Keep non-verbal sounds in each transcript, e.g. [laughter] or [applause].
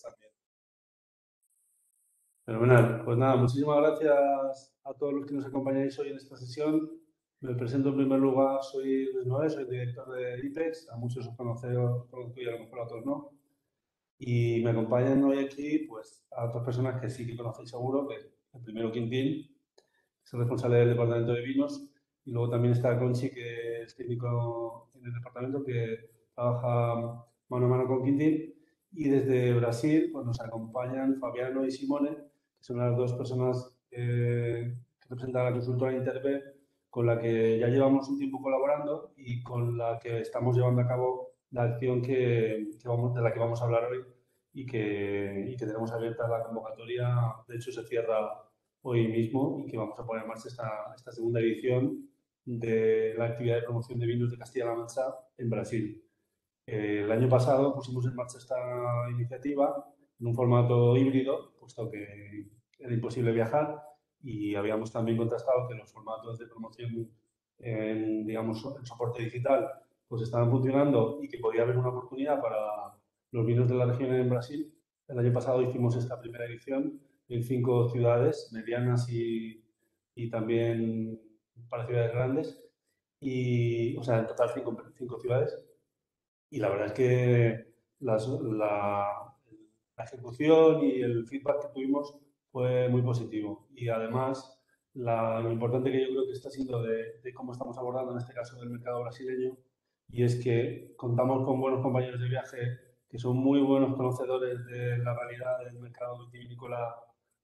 también. Fenomenal. Pues nada, muchísimas gracias a todos los que nos acompañáis hoy en esta sesión. Me presento en primer lugar, soy Luis Noé, soy director de IPEX. A muchos os conocéis y a lo mejor a otros no. Y me acompañan hoy aquí pues, a dos personas que sí que conocéis seguro, que el primero Quintín, es el responsable del departamento de vinos, y luego también está Conchi, que es técnico en el departamento, que trabaja mano a mano con Quintín y desde Brasil pues, nos acompañan Fabiano y Simone, que son las dos personas eh, que representan la consultora Interbe, con la que ya llevamos un tiempo colaborando y con la que estamos llevando a cabo la acción que, vamos, de la que vamos a hablar hoy y que, y que tenemos abierta la convocatoria. De hecho, se cierra hoy mismo y que vamos a poner en marcha esta, esta segunda edición de la actividad de promoción de vinos de Castilla-La Mancha en Brasil. Eh, el año pasado pusimos en marcha esta iniciativa en un formato híbrido, puesto que era imposible viajar y habíamos también contrastado que los formatos de promoción en, digamos, soporte digital pues estaban funcionando y que podía haber una oportunidad para los vinos de la región en Brasil. El año pasado hicimos esta primera edición en cinco ciudades medianas y, también para ciudades grandes. Y, o sea, en total cinco, cinco ciudades y la verdad es que la, la, ejecución y el feedback que tuvimos fue muy positivo. Y además, lo importante que yo creo que está siendo de, cómo estamos abordando en este caso del mercado brasileño, y es que contamos con buenos compañeros de viaje que son muy buenos conocedores de la realidad del mercado vitivinícola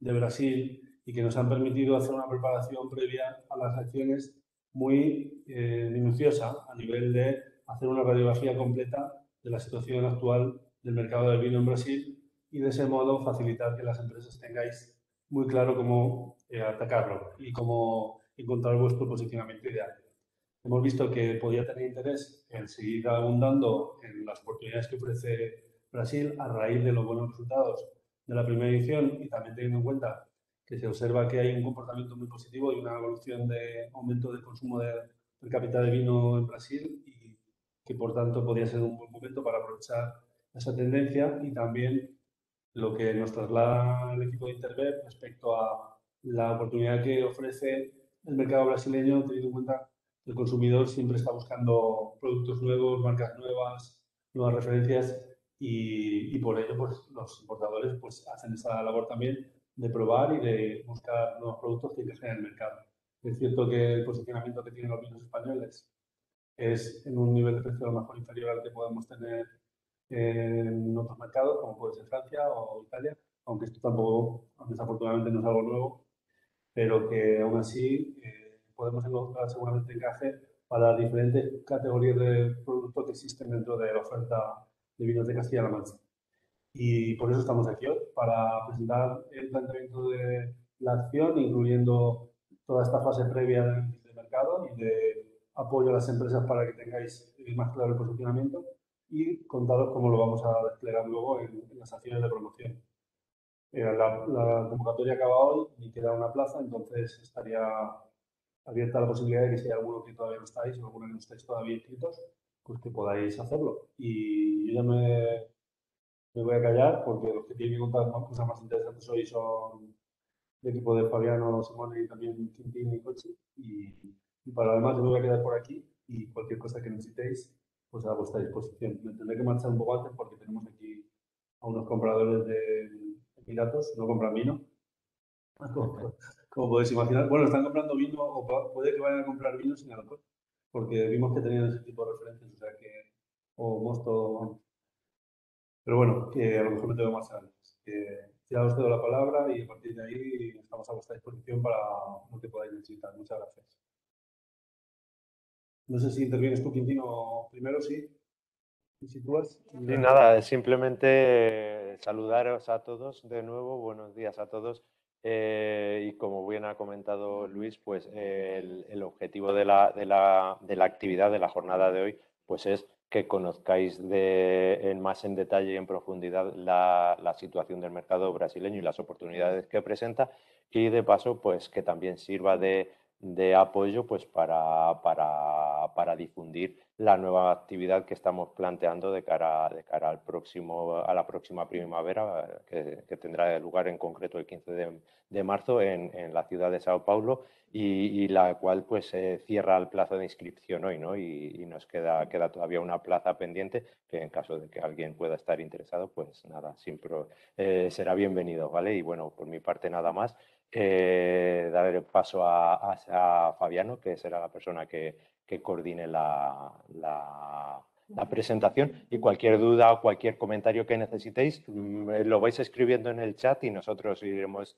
de Brasil y que nos han permitido hacer una preparación previa a las acciones muy eh, minuciosa a nivel de hacer una radiografía completa de la situación actual del mercado del vino en Brasil y de ese modo facilitar que las empresas tengáis muy claro cómo eh, atacarlo y cómo encontrar vuestro posicionamiento ideal. Hemos visto que podía tener interés en seguir abundando en las oportunidades que ofrece Brasil a raíz de los buenos resultados de la primera edición y también teniendo en cuenta que se observa que hay un comportamiento muy positivo y una evolución de aumento del consumo del capital de vino en Brasil que por tanto podría ser un buen momento para aprovechar esa tendencia y también lo que nos traslada el equipo de Interweb respecto a la oportunidad que ofrece el mercado brasileño, teniendo en cuenta que el consumidor siempre está buscando productos nuevos, marcas nuevas, nuevas referencias y, por ello pues, los importadores pues, hacen esa labor también de probar y de buscar nuevos productos que encajen en el mercado. Es cierto que el posicionamiento que tienen los vinos españoles es en un nivel de precio a lo mejor inferior al que podemos tener en otros mercados, como puede ser Francia o Italia, aunque esto tampoco, desafortunadamente, no es algo nuevo, pero que aún así eh, podemos encontrar seguramente encaje para diferentes categorías de productos que existen dentro de la oferta de vinos de Castilla-La Mancha. Y por eso estamos aquí hoy, para presentar el planteamiento de la acción, incluyendo toda esta fase previa del mercado y de apoyo a las empresas para que tengáis más claro el posicionamiento y contaros cómo lo vamos a desplegar luego en, las acciones de promoción. Eh, la, convocatoria acaba hoy y queda una plaza, entonces estaría abierta la posibilidad de que si hay alguno que todavía no estáis o alguno que no estáis todavía inscritos, pues que podáis hacerlo. Y yo ya me, me voy a callar porque los que tienen que contar cosas más interesantes hoy son de equipo de Fabiano, Simone y también Quintín y Coche. Y y para además demás, yo me voy a quedar por aquí y cualquier cosa que necesitéis, pues a vuestra disposición. Me tendré que marchar un poco antes porque tenemos aquí a unos compradores de Emiratos, no compran vino. [laughs] Como, podéis imaginar. Bueno, están comprando vino o puede que vayan a comprar vino sin alcohol, porque vimos que tenían ese tipo de referencias, o sea que, o mosto. Pero bueno, que a lo mejor me tengo más antes. ya os cedo la palabra y a partir de ahí estamos a vuestra disposición para lo que podáis necesitar. Muchas gracias. No sé si intervienes tú, Quintino, primero, sí. has ni nada, simplemente eh, saludaros a todos de nuevo, buenos días a todos. Eh, y como bien ha comentado Luis, pues eh, el, objetivo de la, actividad de la jornada de hoy pues es que conozcáis de, en más en detalle y en profundidad la, la situación del mercado brasileño y las oportunidades que presenta y de paso pues que también sirva de, de apoyo pues para, difundir la nueva actividad que estamos planteando de cara, de cara al próximo, a la próxima primavera, que, tendrá lugar en concreto el 15 de, marzo en, la ciudad de Sao Paulo y, la cual pues cierra el plazo de inscripción hoy y, nos queda, queda todavía una plaza pendiente que en caso de que alguien pueda estar interesado pues nada, siempre eh, será bienvenido, ¿vale? Y bueno, por mi parte nada más eh, dar el paso a, Fabiano, que será la persona que, coordine la, la, presentación. Y cualquier duda o cualquier comentario que necesitéis, mm, eh, lo vais escribiendo en el chat y nosotros iremos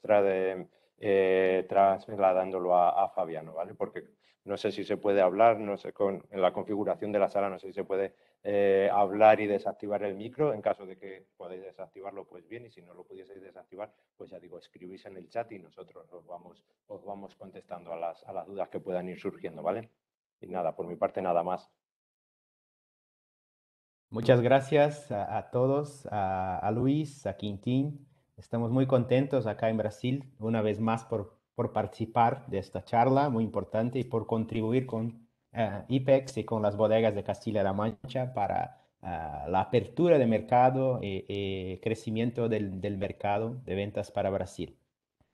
eh, trasladándolo a, a, Fabiano, ¿vale? Porque no sé si se puede hablar, no sé, con, en la configuración de la sala no sé si se puede eh, hablar y desactivar el micro. En caso de que podáis desactivarlo, pues bien, y si no lo pudieseis desactivar, pues ya digo, escribís en el chat y nosotros os vamos, vamos contestando a las, dudas que puedan ir surgiendo, ¿vale? Y nada, por mi parte nada más. Muchas gracias a, todos, a, a Luis, a Quintín. Estamos muy contentos acá en Brasil, una vez más por por participar de esta charla muy importante y por contribuir con IPEX eh, y con las bodegas de Castilla-La Mancha para eh, la apertura de mercado y, crecimiento del, mercado de ventas para Brasil.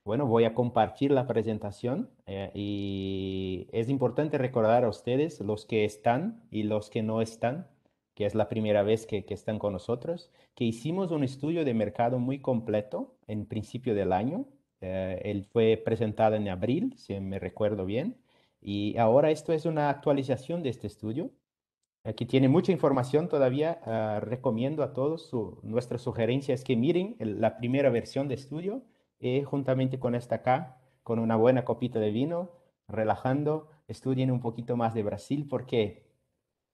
Bueno, voy a compartir la presentación eh, y es importante recordar a ustedes los que están y los que no están, que es la primera vez que están con nosotros, que hicimos un estudio de mercado muy completo en principio del año eh, él fue presentado en abril, si me recuerdo bien, y ahora esto es una actualización de este estudio. Aquí tiene mucha información todavía. Ah, recomiendo a todos, nuestra sugerencia es que miren la primera versión de estudio eh, juntamente con esta acá, con una buena copita de vino, relajando, estudien un poquito más de Brasil porque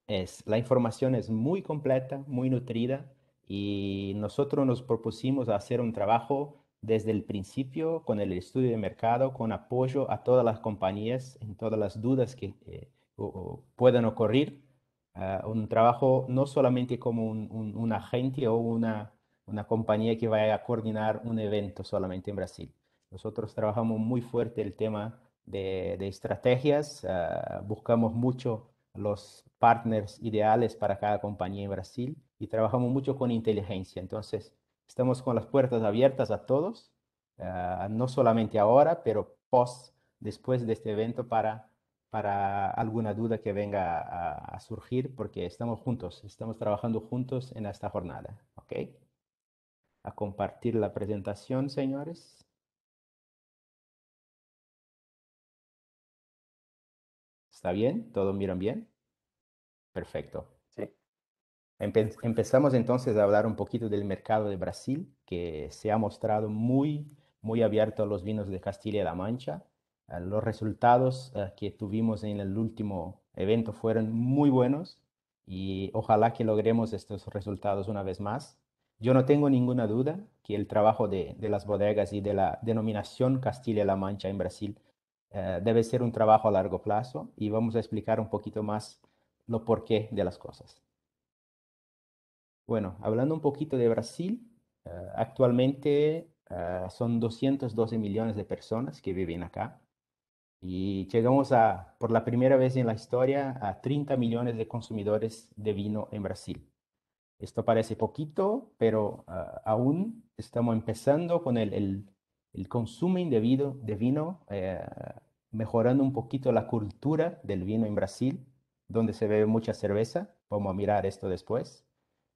es, la información es muy completa, muy nutrida y nosotros nos propusimos hacer un trabajo desde el principio con el estudio de mercado, con apoyo a todas las compañías en todas las dudas que eh, puedan ocurrir. Ah, un trabajo no solamente como un, agente o una, una, compañía que vaya a coordinar un evento solamente en Brasil. Nosotros trabajamos muy fuerte el tema de, de estrategias, ah, buscamos mucho los partners ideales para cada compañía en Brasil y trabajamos mucho con inteligencia. Entonces, Estamos con las puertas abiertas a todos, ah, no solamente ahora, pero post, después de este evento para, alguna duda que venga a, surgir, porque estamos juntos, estamos trabajando juntos en esta jornada. ¿Ok? A compartir la presentación, señores. ¿Está bien? ¿Todos miran bien? Perfecto empezamos entonces a hablar un poquito del mercado de Brasil, que se ha mostrado muy, muy abierto a los vinos de Castilla La Mancha. Ah, los resultados ah, que tuvimos en el último evento fueron muy buenos y ojalá que logremos estos resultados una vez más. Yo no tengo ninguna duda que el trabajo de, las bodegas y de la denominación Castilla-La Mancha en Brasil ah, debe ser un trabajo a largo plazo y vamos a explicar un poquito más lo porqué de las cosas. Bueno, hablando un poquito de Brasil, eh, actualmente eh, son 212 millones de personas que viven acá y llegamos a, por la primera vez en la historia, a 30 millones de consumidores de vino en Brasil. Esto parece poquito, pero eh, aún estamos empezando con el, consumo indebido de vino, mejorando un poquito la cultura del vino en Brasil, donde se bebe mucha cerveza. Vamos a mirar esto después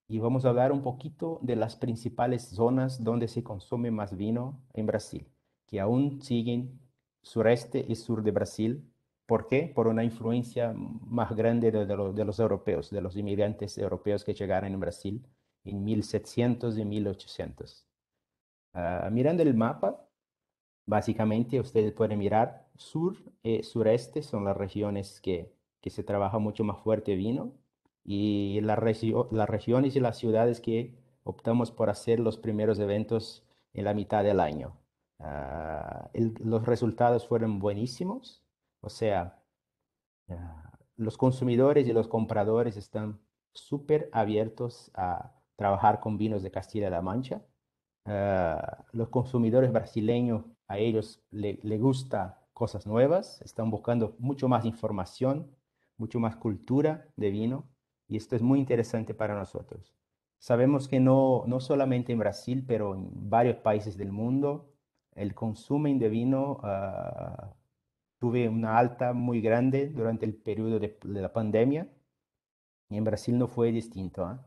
y vamos a hablar un poquito de las principales zonas donde se consume más vino en Brasil, que aún siguen sureste y sur de Brasil. ¿Por qué? Por una influencia más grande de, los europeos, de los inmigrantes europeos que llegaron en Brasil en 1700 y 1800. Ah, mirando el mapa, básicamente ustedes pueden mirar sur y sureste son las regiones que se trabaja mucho más fuerte vino y las regiones y las ciudades que optamos por hacer los primeros eventos en la mitad del año. Ah, los resultados fueron buenísimos, o sea, ah, los consumidores y los compradores están súper abiertos a trabajar con vinos de Castilla-La Mancha. Ah, los consumidores brasileños, a ellos les le gusta cosas nuevas, están buscando mucho más información, mucho más cultura de vino. Y esto es muy interesante para nosotros. Sabemos que no, no solamente en Brasil, pero en varios países del mundo, el consumo de vino tuvo una alta muy grande durante el periodo de, la pandemia. Y en Brasil no fue distinto. ¿ah?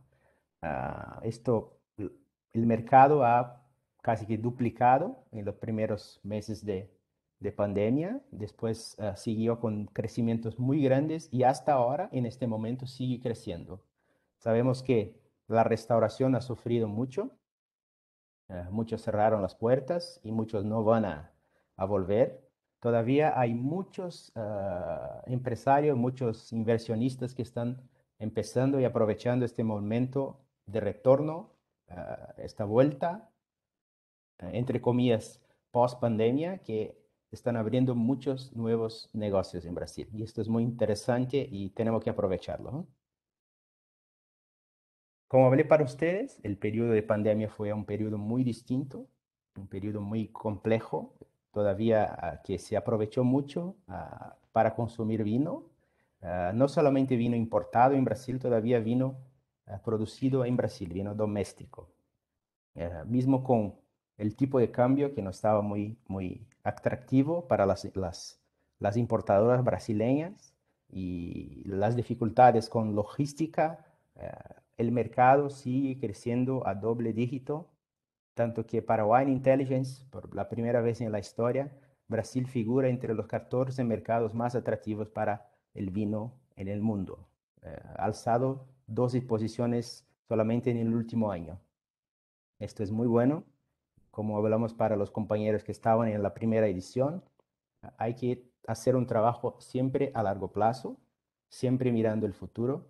Ah, esto, el mercado ha casi que duplicado en los primeros meses de, de pandemia, después eh, siguió con crecimientos muy grandes y hasta ahora, en este momento, sigue creciendo. Sabemos que la restauración ha sufrido mucho, eh, muchos cerraron las puertas y muchos no van a, volver. Todavía hay muchos eh, empresarios, muchos inversionistas que están empezando y aprovechando este momento de retorno, esta vuelta, entre comillas, post pandemia, que están abriendo muchos nuevos negocios en Brasil. Y esto es muy interesante y tenemos que aprovecharlo. Como hablé para ustedes, el periodo de pandemia fue un periodo muy distinto, un periodo muy complejo, todavía ah, que se aprovechó mucho ah, para consumir vino, ah, no solamente vino importado en Brasil, todavía vino producido en Brasil, vino doméstico. mismo con el tipo de cambio que no estaba muy, muy atractivo para las, las, importadoras brasileñas y las dificultades con logística, eh, el mercado sigue creciendo a doble dígito, tanto que para Wine Intelligence, por la primera vez en la historia, Brasil figura entre los 14 mercados más atractivos para el vino en el mundo, eh, alzado dos posiciones solamente en el último año. Esto es muy bueno como hablamos para los compañeros que estaban en la primera edición, hay que hacer un trabajo siempre a largo plazo, siempre mirando el futuro,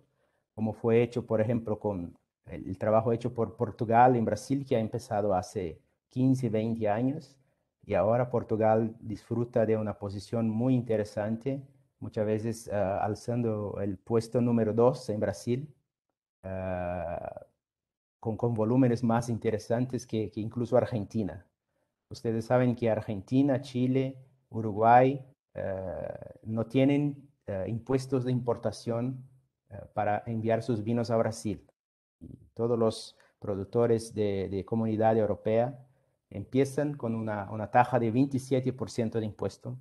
como fue hecho, por ejemplo, con el trabajo hecho por Portugal en Brasil, que ha empezado hace 15, 20 años, y ahora Portugal disfruta de una posición muy interesante, muchas veces ah, alzando el puesto número 2 en Brasil. Ah, con, volúmenes más interesantes que, incluso Argentina. Ustedes saben que Argentina, Chile, Uruguay eh, no tienen eh, impuestos de importación eh, para enviar sus vinos a Brasil. todos los productores de, de, comunidad europea empiezan con una, tasa taja de 27% de impuesto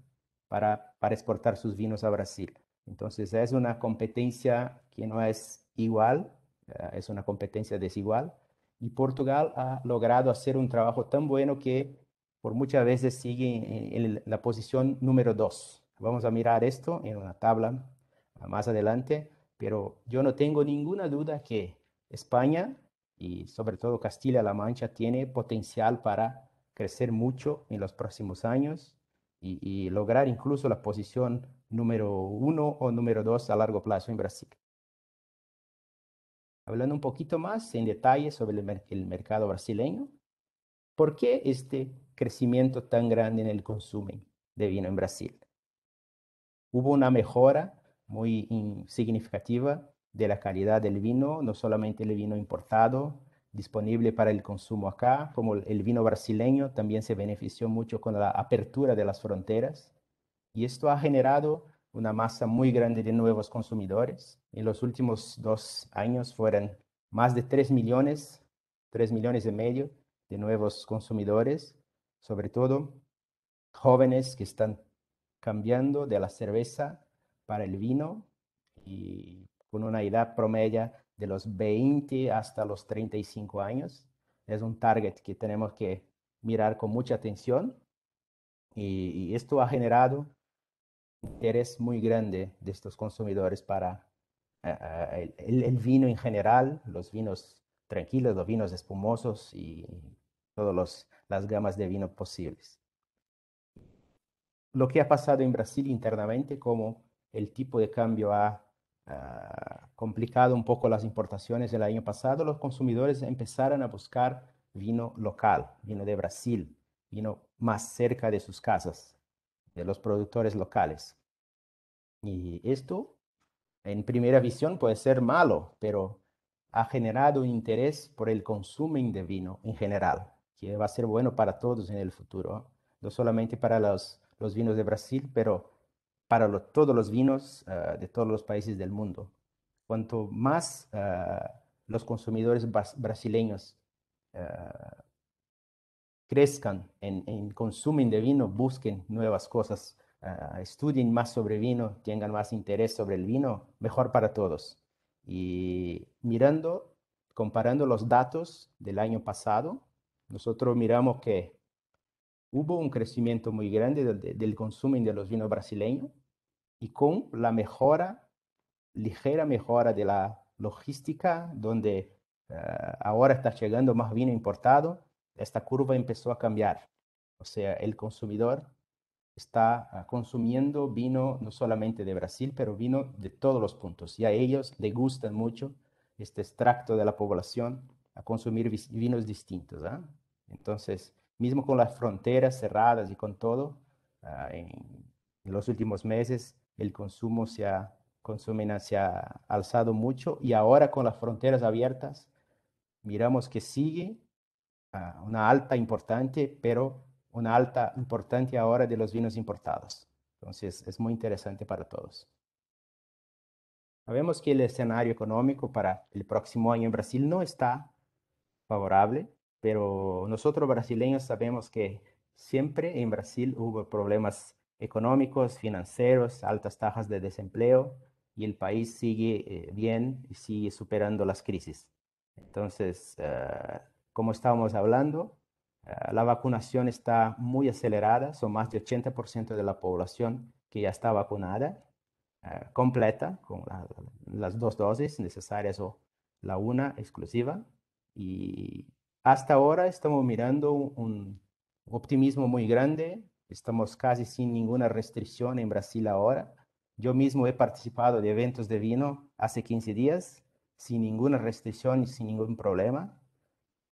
para exportar sus vinos a Brasil. Entonces es una competencia que no es igual eh, es una competencia desigual. Y Portugal ha logrado hacer un trabajo tan bueno que por muchas veces sigue en la posición número dos. Vamos a mirar esto en una tabla más adelante, pero yo no tengo ninguna duda que España y sobre todo Castilla-La Mancha tiene potencial para crecer mucho en los próximos años y, lograr incluso la posición número uno o número dos a largo plazo en Brasil hablando un poquito más en detalle sobre el, mercado brasileño, ¿por qué este crecimiento tan grande en el consumo de vino en Brasil? Hubo una mejora muy significativa de la calidad del vino, no solamente el vino importado disponible para el consumo acá, como el vino brasileño también se benefició mucho con la apertura de las fronteras y esto ha generado una masa muy grande de nuevos consumidores. En los últimos dos años fueron más de 3 millones, 3 millones y medio de nuevos consumidores, sobre todo jóvenes que están cambiando de la cerveza para el vino y con una edad promedio de los 20 hasta los 35 años. Es un target que tenemos que mirar con mucha atención y esto ha generado interés muy grande de estos consumidores para el, vino en general, los vinos tranquilos, los vinos espumosos y todas las gamas de vino posibles. Lo que ha pasado en Brasil internamente, como el tipo de cambio ha complicado un poco las importaciones del año pasado, los consumidores empezaron a buscar vino local, vino de Brasil, vino más cerca de sus casas, los productores locales. Y esto, en primera visión, puede ser malo, pero ha generado interés por el consumo de vino en general, que va a ser bueno para todos en el futuro, no solamente para los, los vinos de Brasil, pero para todos los vinos ah, de todos los países del mundo. Cuanto más ah, los consumidores brasileños ah, crezcan en, en consumen de vino, busquen nuevas cosas, ah, estudien más sobre vino, tengan más interés sobre el vino, mejor para todos. Y mirando, comparando los datos del año pasado, nosotros miramos que hubo un crecimiento muy grande del, del consumo de los vinos brasileños y con la mejora, ligera mejora de la logística, donde ah, ahora está llegando más vino importado, esta curva empezó a cambiar. O sea, el consumidor está ah, consumiendo vino no solamente de Brasil, pero vino de todos los puntos. Y a ellos les gusta mucho este extracto de la población a consumir vinos distintos. ¿ah? Entonces, mismo con las fronteras cerradas y con todo, ah, en, los últimos meses el consumo se ha, consumen, se ha alzado mucho y ahora con las fronteras abiertas, miramos que sigue Ah, una alta importante, pero una alta importante ahora de los vinos importados. Entonces, es muy interesante para todos. Sabemos que el escenario económico para el próximo año en Brasil no está favorable, pero nosotros brasileños sabemos que siempre en Brasil hubo problemas económicos, financieros, altas tasas de desempleo y el país sigue eh, bien y sigue superando las crisis. Entonces, ah, como estábamos hablando, eh, la vacunación está muy acelerada, son más de 80% de la población que ya está vacunada, eh, completa, con las dos dosis necesarias o la una exclusiva. Y hasta ahora estamos mirando un optimismo muy grande, estamos casi sin ninguna restricción en Brasil ahora. Yo mismo he participado de eventos de vino hace 15 días, sin ninguna restricción y sin ningún problema.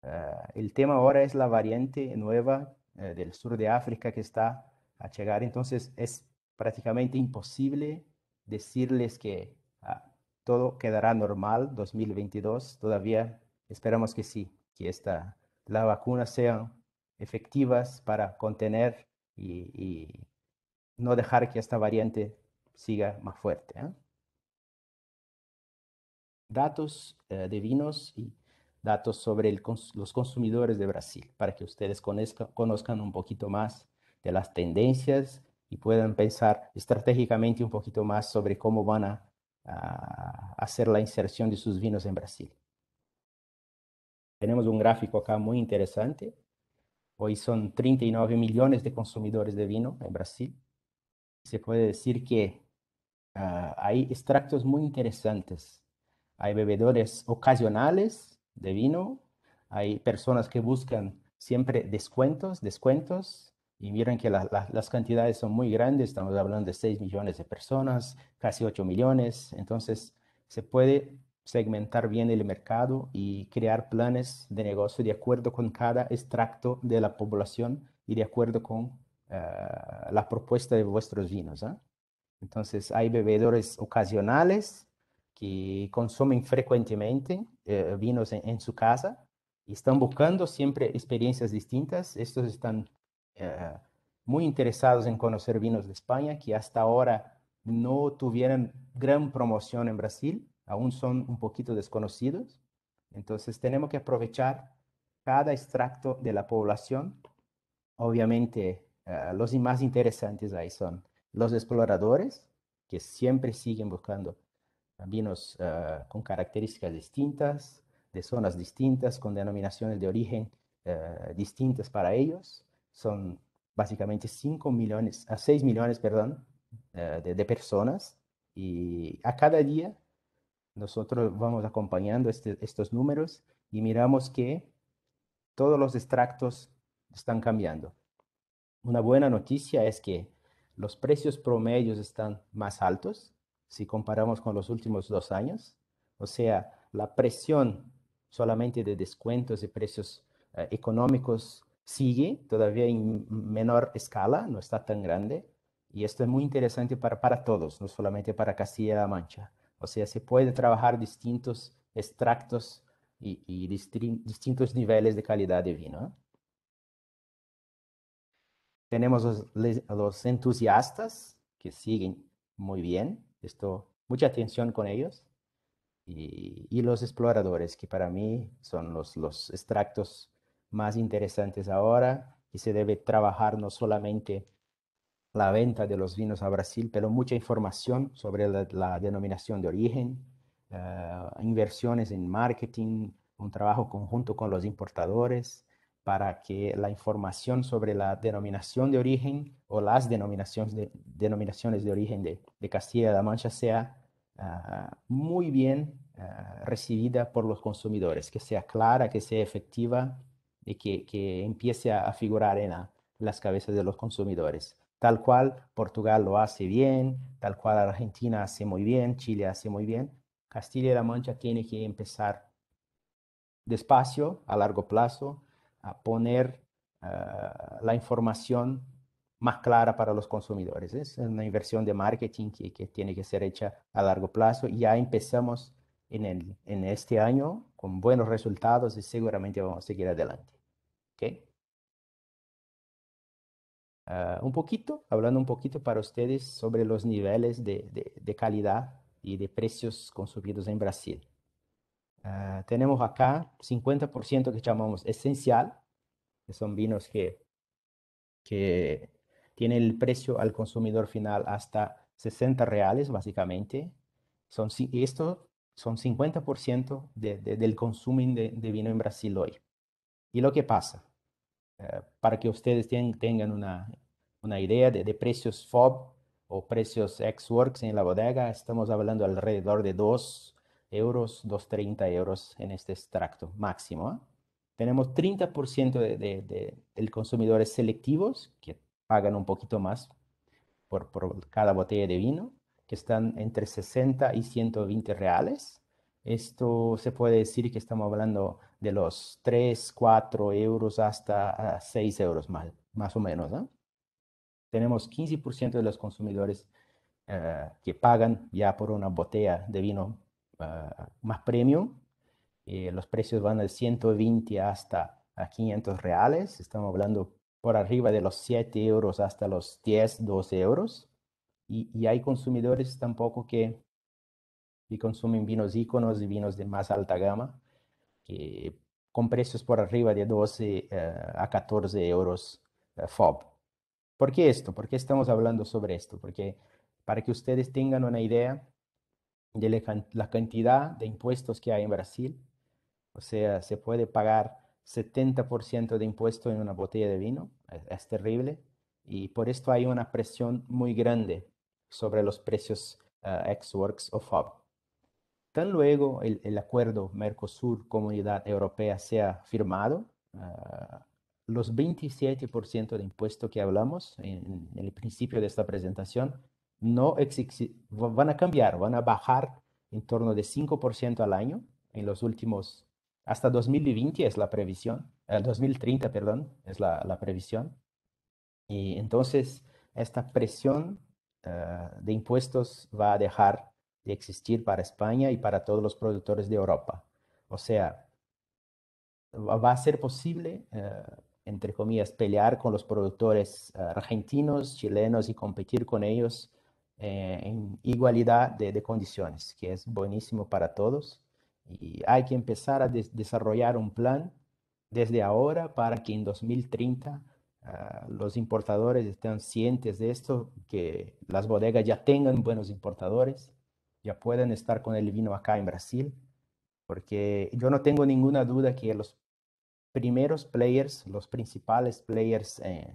Ah, el tema ahora es la variante nueva eh, del sur de África que está a llegar, entonces es prácticamente imposible decirles que ah, todo quedará normal 2022, todavía esperamos que sí, que esta, las vacunas sean efectivas para contener y, no dejar que esta variante siga más fuerte. ¿eh? Datos eh, de vinos y datos sobre los consumidores de Brasil, para que ustedes conozcan un poquito más de las tendencias y puedan pensar estratégicamente un poquito más sobre cómo van a, hacer la inserción de sus vinos en Brasil. Tenemos un gráfico acá muy interesante. Hoy son 39 millones de consumidores de vino en Brasil. Se puede decir que ah, hay extractos muy interesantes. Hay bebedores ocasionales de vino. Hay personas que buscan siempre descuentos, descuentos, y miren que las cantidades son muy grandes, estamos hablando de 6 millones de personas, casi 8 millones, entonces se puede segmentar bien el mercado y crear planes de negocio de acuerdo con cada extracto de la población y de acuerdo con eh, la propuesta de vuestros vinos. ¿ah? Entonces hay bebedores ocasionales, consumen frecuentemente eh, vinos en, su casa y están buscando siempre experiencias distintas. Estos están eh, muy interesados en conocer vinos de España que hasta ahora no tuvieron gran promoción en Brasil, aún son un poquito desconocidos. Entonces tenemos que aprovechar cada extracto de la población. Obviamente eh, los más interesantes ahí son los exploradores, que siempre siguen buscando vinos eh, con características distintas, de zonas distintas, con denominaciones de origen eh, distintas para ellos. Son básicamente 5 millones, a ah, 6 millones, perdón, eh, de, personas. Y a cada día nosotros vamos acompañando este, estos números y miramos que todos los extractos están cambiando. Una buena noticia es que los precios promedios están más altos, si comparamos con los últimos dos años. O sea, la presión solamente de descuentos y precios eh, económicos sigue todavía en menor escala, no está tan grande. Y esto es muy interesante para, todos, no solamente para Castilla-La Mancha. O sea, se puede trabajar distintos extractos y, distintos niveles de calidad de vino. Tenemos los entusiastas que siguen muy bien, esto, mucha atención con ellos. Y, y, los exploradores, que para mí son los, los extractos más interesantes ahora, y se debe trabajar no solamente la venta de los vinos a Brasil, pero mucha información sobre la, denominación de origen, eh, inversiones en marketing, un trabajo conjunto con los importadores, para que la información sobre la denominación de origen o las denominaciones de, denominaciones de origen de, Castilla-La Mancha sea ah, muy bien ah, recibida por los consumidores, que sea clara, que sea efectiva y que, empiece a, figurar en, las cabezas de los consumidores. Tal cual Portugal lo hace bien, tal cual Argentina hace muy bien, Chile hace muy bien, Castilla-La Mancha tiene que empezar despacio, a largo plazo, a poner eh, la información más clara para los consumidores. Es una inversión de marketing que, que tiene que ser hecha a largo plazo. y Ya empezamos en, el, en este año con buenos resultados y seguramente vamos a seguir adelante. Eh, un poquito, hablando un poquito para ustedes sobre los niveles de, de calidad y de precios consumidos en Brasil. Ah, tenemos acá 50% que llamamos esencial, que son vinos que, que tienen el precio al consumidor final hasta 60 reales, básicamente. Son, esto son 50% de, del consumo de, vino en Brasil hoy. ¿Y lo que pasa? Eh, para que ustedes tengan una, una idea de, precios FOB o precios ex-works en la bodega, estamos hablando alrededor de 2 euros, 230 euros en este extracto máximo. ¿ah? Tenemos 30% de, de, de, consumidores selectivos que pagan un poquito más por, cada botella de vino, que están entre 60 y 120 reales. Esto se puede decir que estamos hablando de los 3, 4 euros hasta 6 euros más, más o menos. Tenemos 15% de los consumidores eh, que pagan ya por una botella de vino más premium. Eh, los precios van de 120 hasta a 500 reales. Estamos hablando por arriba de los 7 euros hasta los 10, 12 euros. Y, y hay consumidores tampoco que, que consumen vinos íconos y vinos de más alta gama, con precios por arriba de 12 eh, a 14 euros eh, FOB. ¿Por qué esto? ¿Por qué estamos hablando sobre esto? Porque para que ustedes tengan una idea, de la cantidad de impuestos que hay en Brasil. O sea, se puede pagar 70% de impuesto en una botella de vino. E-, es, terrible. Y por esto hay una presión muy grande sobre los precios uh, ex-works o FOB. Tan luego el, el acuerdo Mercosur-Comunidad Europea sea firmado, ah, los 27% de impuesto que hablamos en el principio de esta presentación no van a cambiar, van a bajar en torno de 5% al año en los últimos, hasta 2020 es la previsión, 2030, eh, perdón, es la, previsión. Y entonces esta presión eh, de impuestos va a dejar de existir para España y para todos los productores de Europa. O sea, va a ser posible, eh, entre comillas, pelear con los productores argentinos, chilenos y competir con ellos eh, en igualdad de, condiciones, que es buenísimo para todos. Y hay que empezar a desarrollar un plan desde ahora para que en 2030 ah, los importadores estén cientes de esto, que las bodegas ya tengan buenos importadores, ya puedan estar con el vino acá en Brasil, porque yo no tengo ninguna duda que los primeros players, los principales players eh,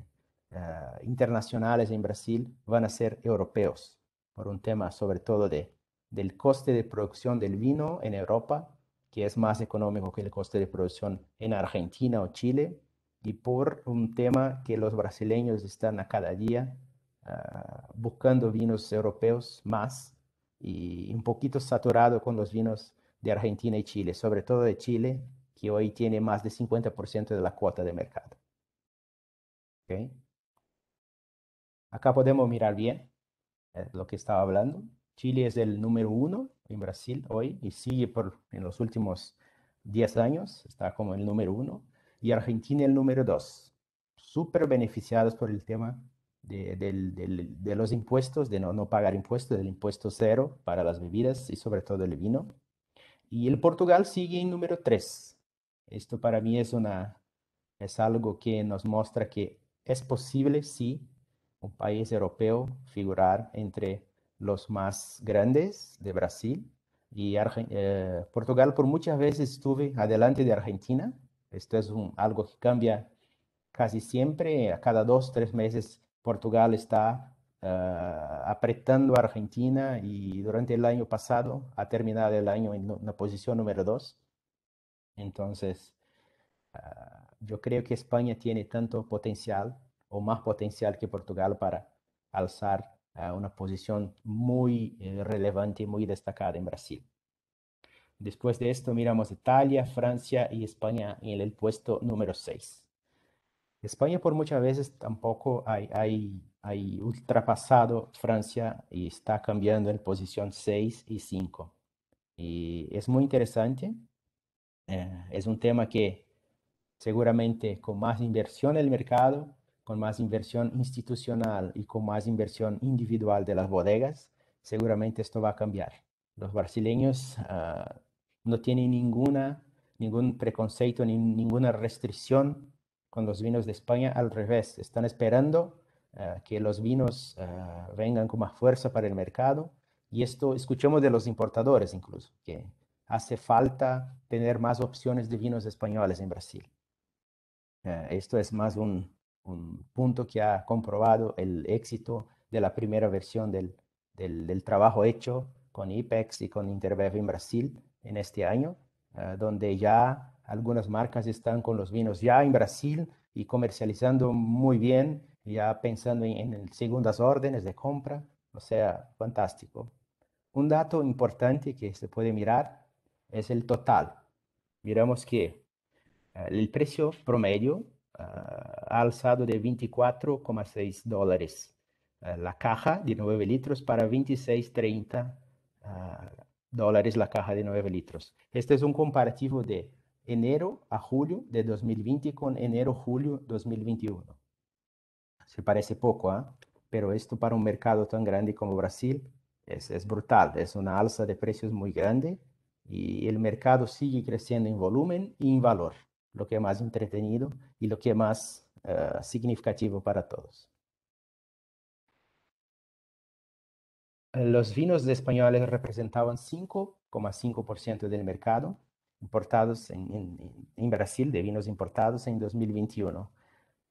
Ah, internacionales en Brasil van a ser europeos, por un tema sobre todo de, del coste de producción del vino en Europa, que es más económico que el coste de producción en Argentina o Chile, y por un tema que los brasileños están a cada día ah, buscando vinos europeos más y un poquito saturado con los vinos de Argentina y Chile, sobre todo de Chile, que hoy tiene más de 50% de la cuota de mercado. ¿Okay? Acá podemos mirar bien eh, lo que estaba hablando. Chile es el número uno en Brasil hoy y sigue por en los últimos 10 años, está como el número uno, y Argentina el número dos. Súper beneficiados por el tema de, los impuestos, de no, no, pagar impuestos, del impuesto cero para las bebidas y sobre todo el vino. Y el Portugal sigue en número tres. Esto para mí es, una, es algo que nos muestra que es posible, sí, país europeo, figurar entre los más grandes de Brasil y eh, Portugal. Por muchas veces estuve adelante de Argentina. Esto es algo que cambia casi siempre. A cada dos, tres meses Portugal está eh, apretando a Argentina y durante el año pasado ha terminado el año en la posición número dos. Entonces, ah, yo creo que España tiene tanto potencial o más potencial que Portugal para alzar eh, una posición muy eh, relevante y muy destacada en Brasil. Después de esto miramos Italia, Francia y España en el puesto número 6. España por muchas veces tampoco ha hay, hay ultrapasado Francia y está cambiando en posición 6 y 5. Y es muy interesante. Eh, es un tema que seguramente con más inversión en el mercado con más inversión institucional y con más inversión individual de las bodegas, seguramente esto va a cambiar. Los brasileños ah, no tienen ninguna, ningún preconceito ni ninguna restricción con los vinos de España, al revés, están esperando ah, que los vinos ah, vengan con más fuerza para el mercado. Y esto escuchemos de los importadores incluso, que hace falta tener más opciones de vinos españoles en Brasil. esto es más un, un punto que ha comprobado el éxito de la primera versión del, trabajo hecho con IPEX y con Interbev en Brasil en este año, ah, donde ya algunas marcas están con los vinos ya en Brasil y comercializando muy bien, ya pensando en, segundas órdenes de compra, o sea, fantástico. Un dato importante que se puede mirar es el total. Miramos que ah, el precio promedio Ah, ha alzado de 24,6 ah, ah, dólares la caja de 9 litros para 26,30 dólares la caja de 9 litros. Este es un comparativo de enero a julio de 2020 con enero-julio 2021. Se parece poco, pero esto para un mercado tan grande como Brasil es brutal, es una alza de precios muy grande y el mercado sigue creciendo en volumen y en valor lo que es más entretenido y lo que es más ah, significativo para todos. Los vinos de españoles representaban 5,5% del mercado importados en, Brasil, de vinos importados en 2021.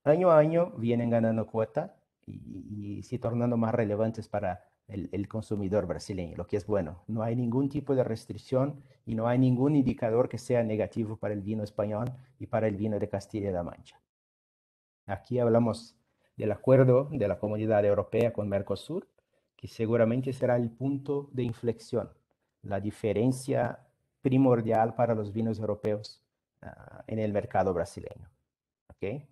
Año a año vienen ganando cuota y, y se tornando más relevantes para el, consumidor brasileño, lo que es bueno. No hay ningún tipo de restricción y no hay ningún indicador que sea negativo para el vino español y para el vino de Castilla-La y Mancha. Aquí hablamos del acuerdo de la Comunidad Europea con Mercosur, que seguramente será el punto de inflexión, la diferencia primordial para los vinos europeos ah, en el mercado brasileño. ¿Okay?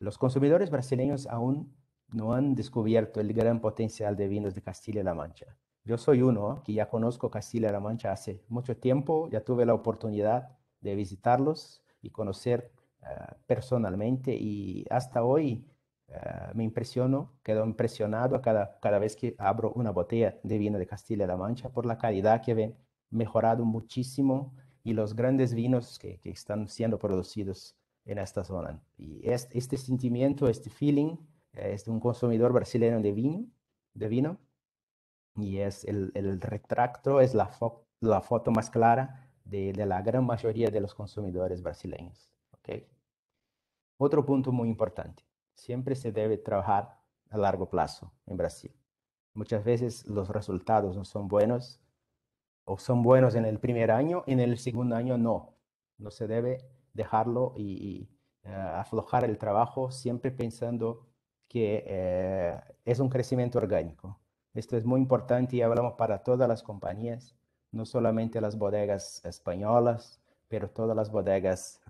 Los consumidores brasileños aún no han descubierto el gran potencial de vinos de Castilla-La Mancha. Yo soy uno que ya conozco Castilla-La Mancha hace mucho tiempo, ya tuve la oportunidad de visitarlos y conocer ah, personalmente y hasta hoy ah, me impresiono, quedo impresionado cada, cada vez que abro una botella de vino de Castilla-La Mancha por la calidad que ven mejorado muchísimo y los grandes vinos que, están siendo producidos en esta zona. Y este sentimiento, este feeling es este, un consumidor brasileño de vino, de vino y es el, el retracto, es la, foto más clara de, la gran mayoría de los consumidores brasileños. ¿okay? Otro punto muy importante, siempre se debe trabajar a largo plazo en Brasil. Muchas veces los resultados no son buenos o son buenos en el primer año, en el segundo año no. No se debe dejarlo y, eh, aflojar el trabajo siempre pensando que eh, es un crecimiento orgánico. Esto es muy importante y hablamos para todas las compañías, no solamente las bodegas españolas, pero todas las bodegas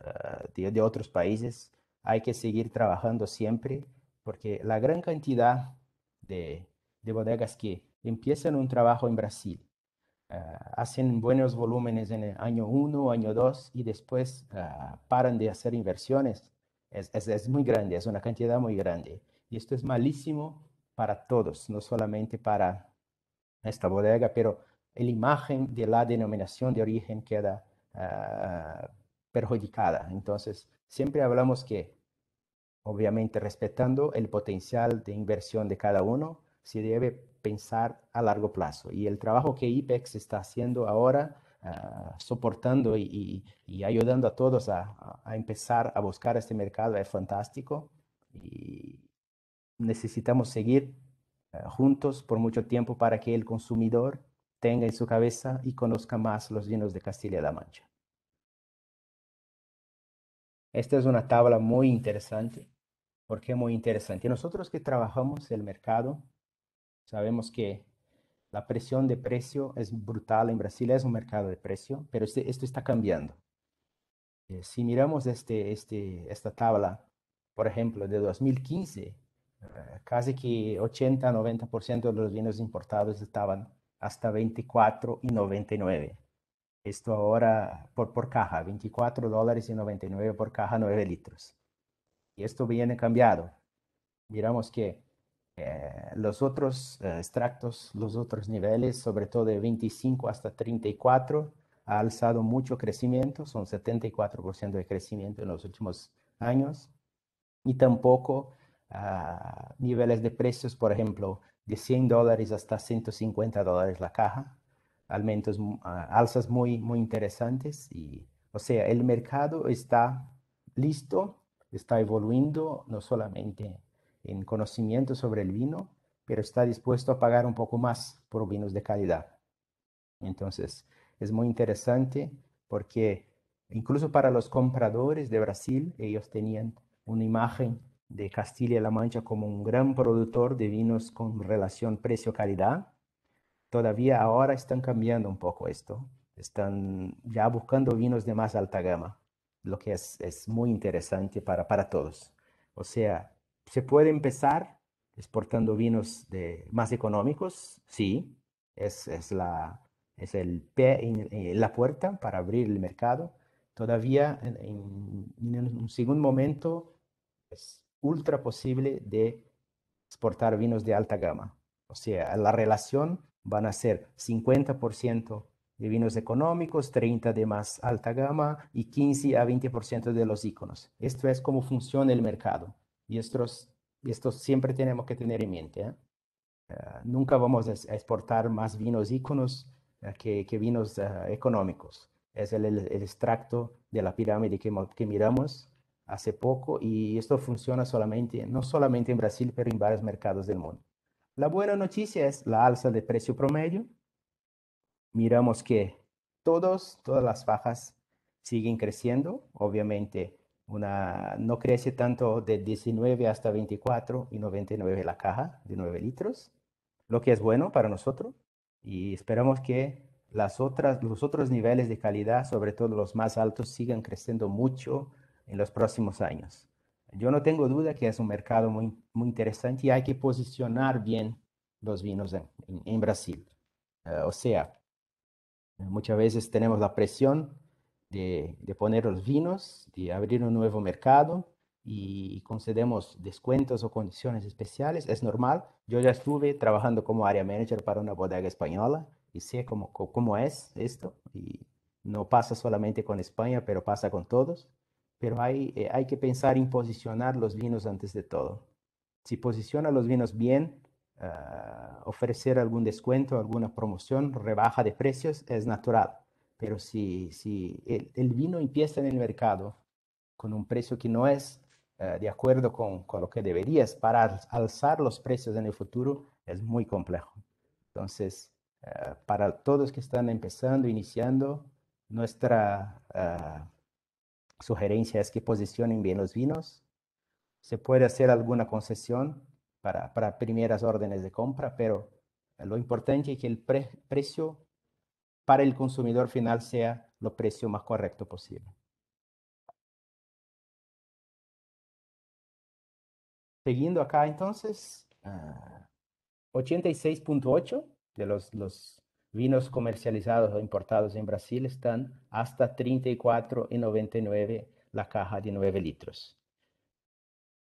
eh, de, otros países. Hay que seguir trabajando siempre porque la gran cantidad de, de bodegas que empiezan un trabajo en Brasil, eh, hacen buenos volúmenes en el año 1, año 2 y después paran de hacer inversiones. es, es, muy grande, es una cantidad muy grande. Y esto es malísimo para todos, no solamente para esta bodega, pero la imagen de la denominación de origen queda ah, perjudicada. Entonces, siempre hablamos que, obviamente, respetando el potencial de inversión de cada uno, se debe pensar a largo plazo. Y el trabajo que IPEX está haciendo ahora, ah, soportando y, ayudando a todos a, a, empezar a buscar este mercado, es fantástico. Y necesitamos seguir eh, juntos por mucho tiempo para que el consumidor tenga en su cabeza y conozca más los vinos de Castilla-La Mancha. Esta es una tabla muy interesante. ¿Por qué muy interesante? Nosotros que trabajamos el mercado, sabemos que la presión de precio es brutal en Brasil, es un mercado de precio, pero este, esto está cambiando. Eh, si miramos este, este, esta tabla, por ejemplo, de 2015, eh, casi que 80, 90% de los vinos importados estaban hasta 24 y 99. Esto ahora por, por caja, 24 dólares y 99 por caja, 9 litros. Y esto viene cambiado. Miramos que eh, los otros eh, extractos, los otros niveles, sobre todo de 25 hasta 34, ha alzado mucho crecimiento, son 74% de crecimiento en los últimos años. Y tampoco niveles de precios, por ejemplo, de 100 dólares hasta 150 dólares la caja, al menos mm, alzas muy, muy interesantes. Y, o sea, el mercado está listo, está evolucionando no solamente en conocimiento sobre el vino, pero está dispuesto a pagar un poco más por vinos de calidad. Entonces, es muy interesante porque incluso para los compradores de Brasil, ellos tenían una imagen de Castilla-La Mancha como un gran productor de vinos con relación precio-calidad. Todavía ahora están cambiando un poco esto. Están ya buscando vinos de más alta gama, lo que es, muy interesante para, para todos. O sea, se puede empezar exportando vinos de, más económicos, sí, es, la, es el pie en, la puerta para abrir el mercado. Todavía en, en un segundo momento, pues, ultra posible de exportar vinos de alta gama. O sea, la relación van a ser 50% de vinos económicos, 30 de más alta gama y 15 a 20% de los iconos. Esto es cómo funciona el mercado. Y estos, esto siempre tenemos que tener en mente. ¿eh? Ah, nunca vamos a exportar más vinos iconos ah, que, vinos ah, económicos. Es el, extracto de la pirámide que miramos hace poco y esto funciona solamente, no solamente en Brasil, pero en varios mercados del mundo. La buena noticia es la alza de precio promedio. Miramos que todos, todas las fajas siguen creciendo. Obviamente, una, no crece tanto de 19 hasta 24 y 99 la caja de 9 litros, lo que es bueno para nosotros. Y esperamos que las otras, los otros niveles de calidad, sobre todo los más altos, sigan creciendo mucho en los próximos años. Yo no tengo duda que es un mercado muy, muy interesante y hay que posicionar bien los vinos en, Brasil. Eh, o sea, muchas veces tenemos la presión de, poner los vinos, de abrir un nuevo mercado y concedemos descuentos o condiciones especiales. Es normal. Yo ya estuve trabajando como área manager para una bodega española y sé cómo, cómo es esto. Y no pasa solamente con España, pero pasa con todos pero hay, eh, hay que pensar en posicionar los vinos antes de todo. Si posiciona los vinos bien, ah, ofrecer algún descuento, alguna promoción, rebaja de precios es natural. Pero si, si el, vino empieza en el mercado con un precio que no es eh, de acuerdo con, lo que deberías para alzar los precios en el futuro, es muy complejo. Entonces, eh, para todos que están empezando, iniciando, nuestra ah, sugerencia es que posicionen bien los vinos. Se puede hacer alguna concesión para, primeras órdenes de compra, pero lo importante es que el precio para el consumidor final sea lo precio más correcto posible. Siguiendo acá entonces, 86.8 ah, de los vinos comercializados o importados en Brasil están hasta 34,99 la caja de 9 litros.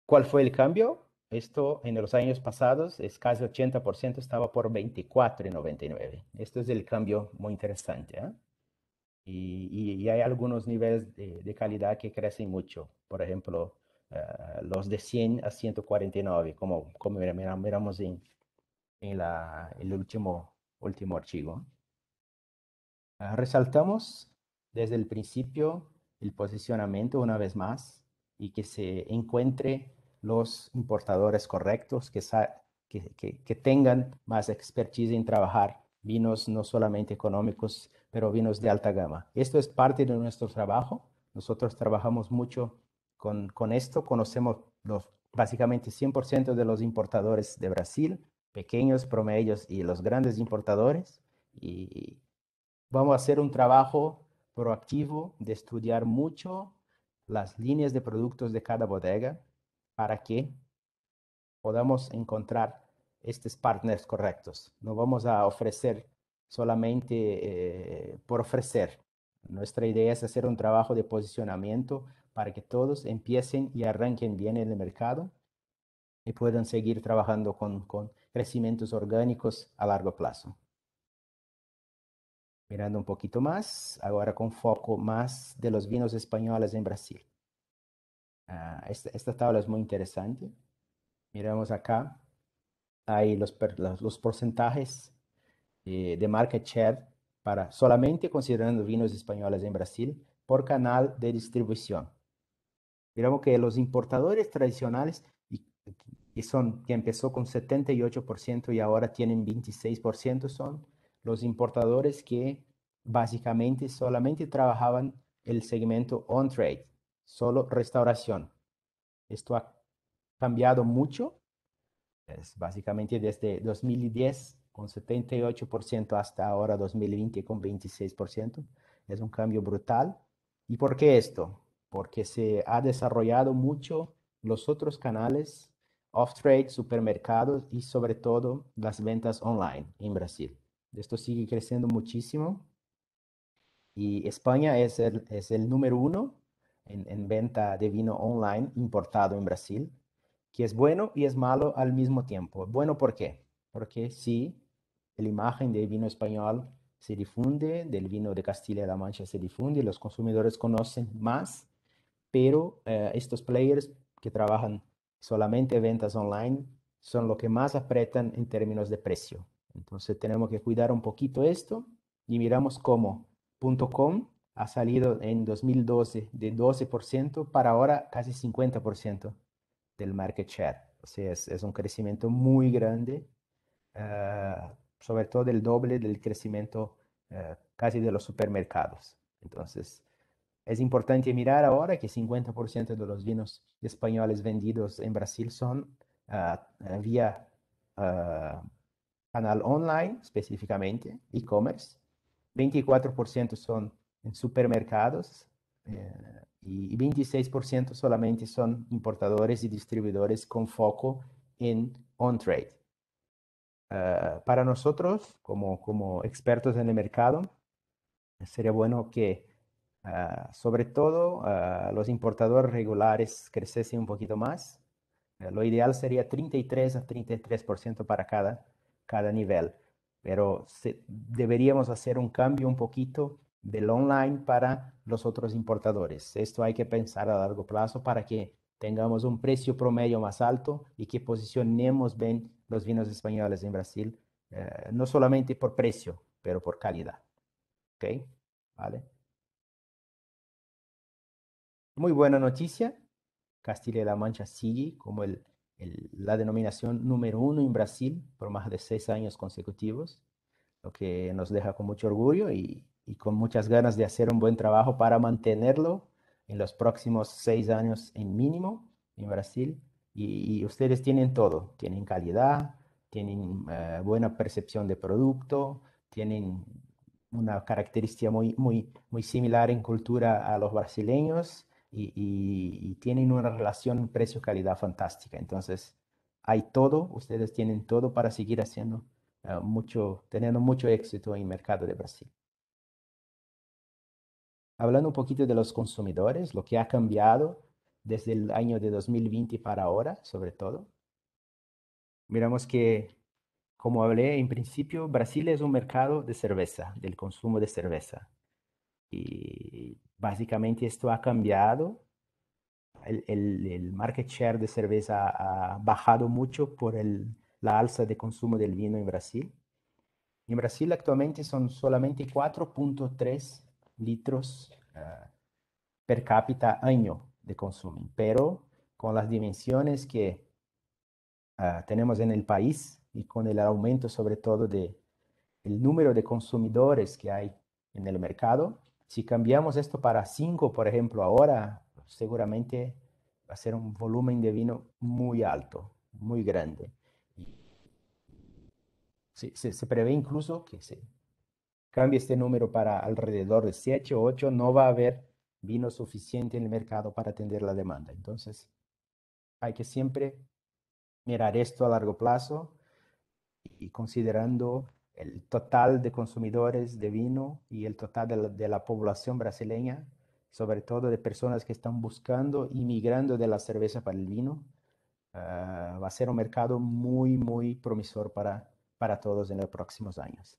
¿Cuál fue el cambio? Esto en los años pasados es casi 80%, estaba por 24,99. Esto es el cambio muy interesante. ¿ah? Y, hay algunos niveles de, calidad que crecen mucho. Por ejemplo, eh, los de 100 a 149, como, como miramos en, el último último archivo. Ah, resaltamos desde el principio el posicionamiento una vez más y que se encuentre los importadores correctos que, que, tengan más expertise en trabajar vinos no solamente económicos, pero vinos de alta gama. Esto es parte de nuestro trabajo. Nosotros trabajamos mucho con, esto, conocemos los, básicamente 100% de los importadores de Brasil, pequeños promedios y los grandes importadores y vamos a hacer un trabajo proactivo de estudiar mucho las líneas de productos de cada bodega para que podamos encontrar estos partners correctos. No vamos a ofrecer solamente eh, por ofrecer. Nuestra idea es hacer un trabajo de posicionamiento para que todos empiecen y arranquen bien en el mercado y puedan seguir trabajando con crecimientos orgánicos a largo plazo. Mirando un poquito más, ahora con foco más de los vinos españoles en Brasil. Ah, este, esta, tabla es muy interesante. Miramos acá, hay los, porcentajes eh, de market share para solamente considerando vinos españoles en Brasil por canal de distribución. Miramos que los importadores tradicionales y son que empezó con 78% y ahora tienen 26%, son los importadores que básicamente solamente trabajaban el segmento on-trade, solo restauración. Esto ha cambiado mucho, es básicamente desde 2010 con 78% hasta ahora 2020 con 26%. Es un cambio brutal. ¿Y por qué esto? Porque se ha desarrollado mucho los otros canales off-trade, supermercados y sobre todo las ventas online en Brasil. Esto sigue creciendo muchísimo y España es el, es el número uno en, en, venta de vino online importado en Brasil, que es bueno y es malo al mismo tiempo. Bueno, ¿por qué? Porque sí, la imagen del vino español se difunde, del vino de Castilla-La Mancha se difunde, los consumidores conocen más, pero eh, estos players que trabajan solamente ventas online son lo que más apretan en términos de precio. Entonces tenemos que cuidar un poquito esto y miramos cómo .com ha salido en 2012 de 12% para ahora casi 50% del market share. O sea, es, un crecimiento muy grande, ah, sobre todo el doble del crecimiento ah, casi de los supermercados. Entonces, es importante mirar ahora que 50% de los vinos españoles vendidos en Brasil son ah, vía ah, canal online, específicamente, e-commerce. 24% son en supermercados eh, y 26% solamente son importadores y distribuidores con foco en on-trade. Ah, para nosotros, como, como expertos en el mercado, sería bueno que Ah, sobre todo, ah, los importadores regulares creciesen un poquito más. Ah, lo ideal sería 33 a 33% para cada, cada nivel. Pero deberíamos hacer un cambio un poquito del online para los otros importadores. Esto hay que pensar a largo plazo para que tengamos un precio promedio más alto y que posicionemos bien los vinos españoles en Brasil, eh, no solamente por precio, pero por calidad. ¿Ok? ¿Vale? Muy buena noticia. Castilla-La Mancha sigue como la denominación número uno en Brasil por más de seis años consecutivos, lo que nos deja con mucho orgullo y, con muchas ganas de hacer un buen trabajo para mantenerlo en los próximos seis años en mínimo en Brasil. Y, ustedes tienen todo, tienen calidad, tienen eh, buena percepción de producto, tienen una característica muy, muy, muy similar en cultura a los brasileños, y, tienen una relación precio-calidad fantástica. Entonces, hay todo, ustedes tienen todo para seguir haciendo eh, mucho, teniendo mucho éxito en el mercado de Brasil. Hablando un poquito de los consumidores, lo que ha cambiado desde el año de 2020 para ahora, sobre todo. Miramos que, como hablé en principio, Brasil es un mercado de cerveza, del consumo de cerveza. Y Básicamente esto ha cambiado. El, market share de cerveza ha bajado mucho por la alza de consumo del vino en Brasil. En Brasil actualmente son solamente 4.3 litros ah, per cápita año de consumo, pero con las dimensiones que ah, tenemos en el país y con el aumento sobre todo de el número de consumidores que hay en el mercado, si cambiamos esto para 5, por ejemplo, ahora, seguramente va a ser un volumen de vino muy alto, muy grande. Se, se, se prevé incluso que si cambie este número para alrededor de 7 o 8, no va a haber vino suficiente en el mercado para atender la demanda. Entonces, hay que siempre mirar esto a largo plazo y considerando el total de consumidores de vino y el total de la, población brasileña, sobre todo de personas que están buscando y migrando de la cerveza para el vino, ah, va a ser un mercado muy, muy promisor para, todos en los próximos años.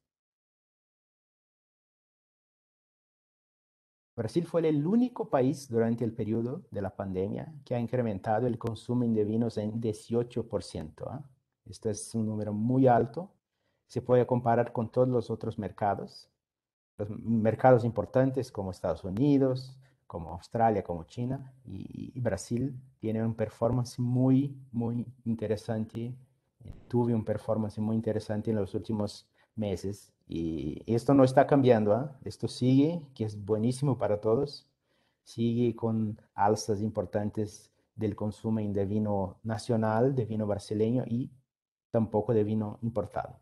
Brasil fue el único país durante el periodo de la pandemia que ha incrementado el consumo de vinos en 18%. ¿ah? Esto es un número muy alto se puede comparar con todos los otros mercados, los mercados importantes como Estados Unidos, como Australia, como China y, Brasil tienen un performance muy, muy interesante. Eh, tuve un performance muy interesante en los últimos meses y esto no está cambiando, ¿ah? esto sigue, que es buenísimo para todos, sigue con alzas importantes del consumo de vino nacional, de vino brasileño y tampoco de vino importado.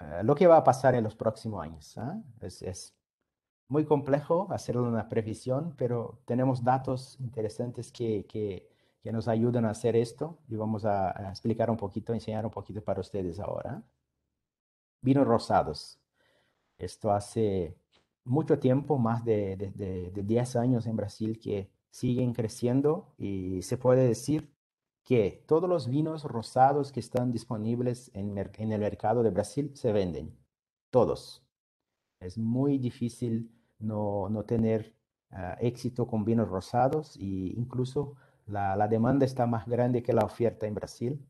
Ah, lo que va a pasar en los próximos años. ¿ah? Es, muy complejo hacer una previsión, pero tenemos datos interesantes que, nos ayudan a hacer esto y vamos a, explicar un poquito, enseñar un poquito para ustedes ahora. Vinos rosados. Esto hace mucho tiempo, más de, de 10 años en Brasil, que siguen creciendo y se puede decir que todos los vinos rosados que están disponibles en, el mercado de Brasil se venden. Todos. Es muy difícil no, tener ah, éxito con vinos rosados e incluso la, demanda está más grande que la oferta en Brasil.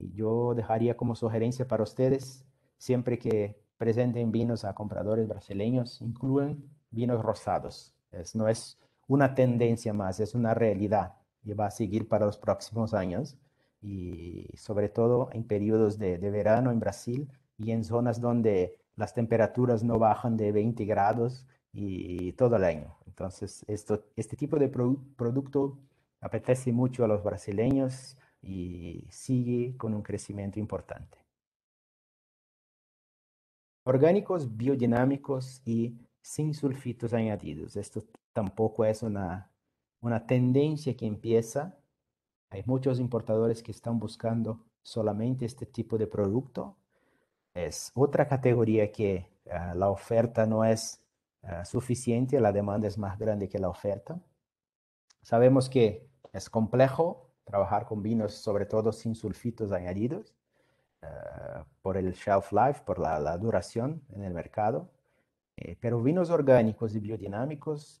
Y yo dejaría como sugerencia para ustedes, siempre que presenten vinos a compradores brasileños, incluyen vinos rosados. no es una tendencia más, es una realidad y va a seguir para los próximos años y sobre todo en periodos de, verano en Brasil y en zonas donde las temperaturas no bajan de 20 grados y, todo el año. Entonces, este tipo de producto apetece mucho a los brasileños y sigue con un crecimiento importante. Orgánicos biodinámicos y sin sulfitos añadidos. Esto tampoco es una una tendencia que empieza. Hay muchos importadores que están buscando solamente este tipo de producto. Es otra categoría que ah, la oferta no es ah, suficiente, la demanda es más grande que la oferta. Sabemos que es complejo trabajar con vinos, sobre todo sin sulfitos añadidos, ah, por el shelf life, por la, duración en el mercado. Eh, pero vinos orgánicos y biodinámicos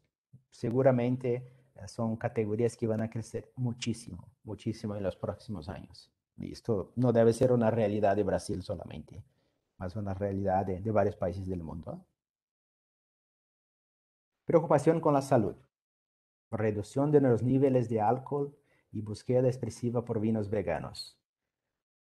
seguramente son categorías que van a crecer muchísimo, muchísimo en los próximos años. Y esto no debe ser una realidad de Brasil solamente, más una realidad de, varios países del mundo. Preocupación con la salud. Reducción de los niveles de alcohol y búsqueda expresiva por vinos veganos.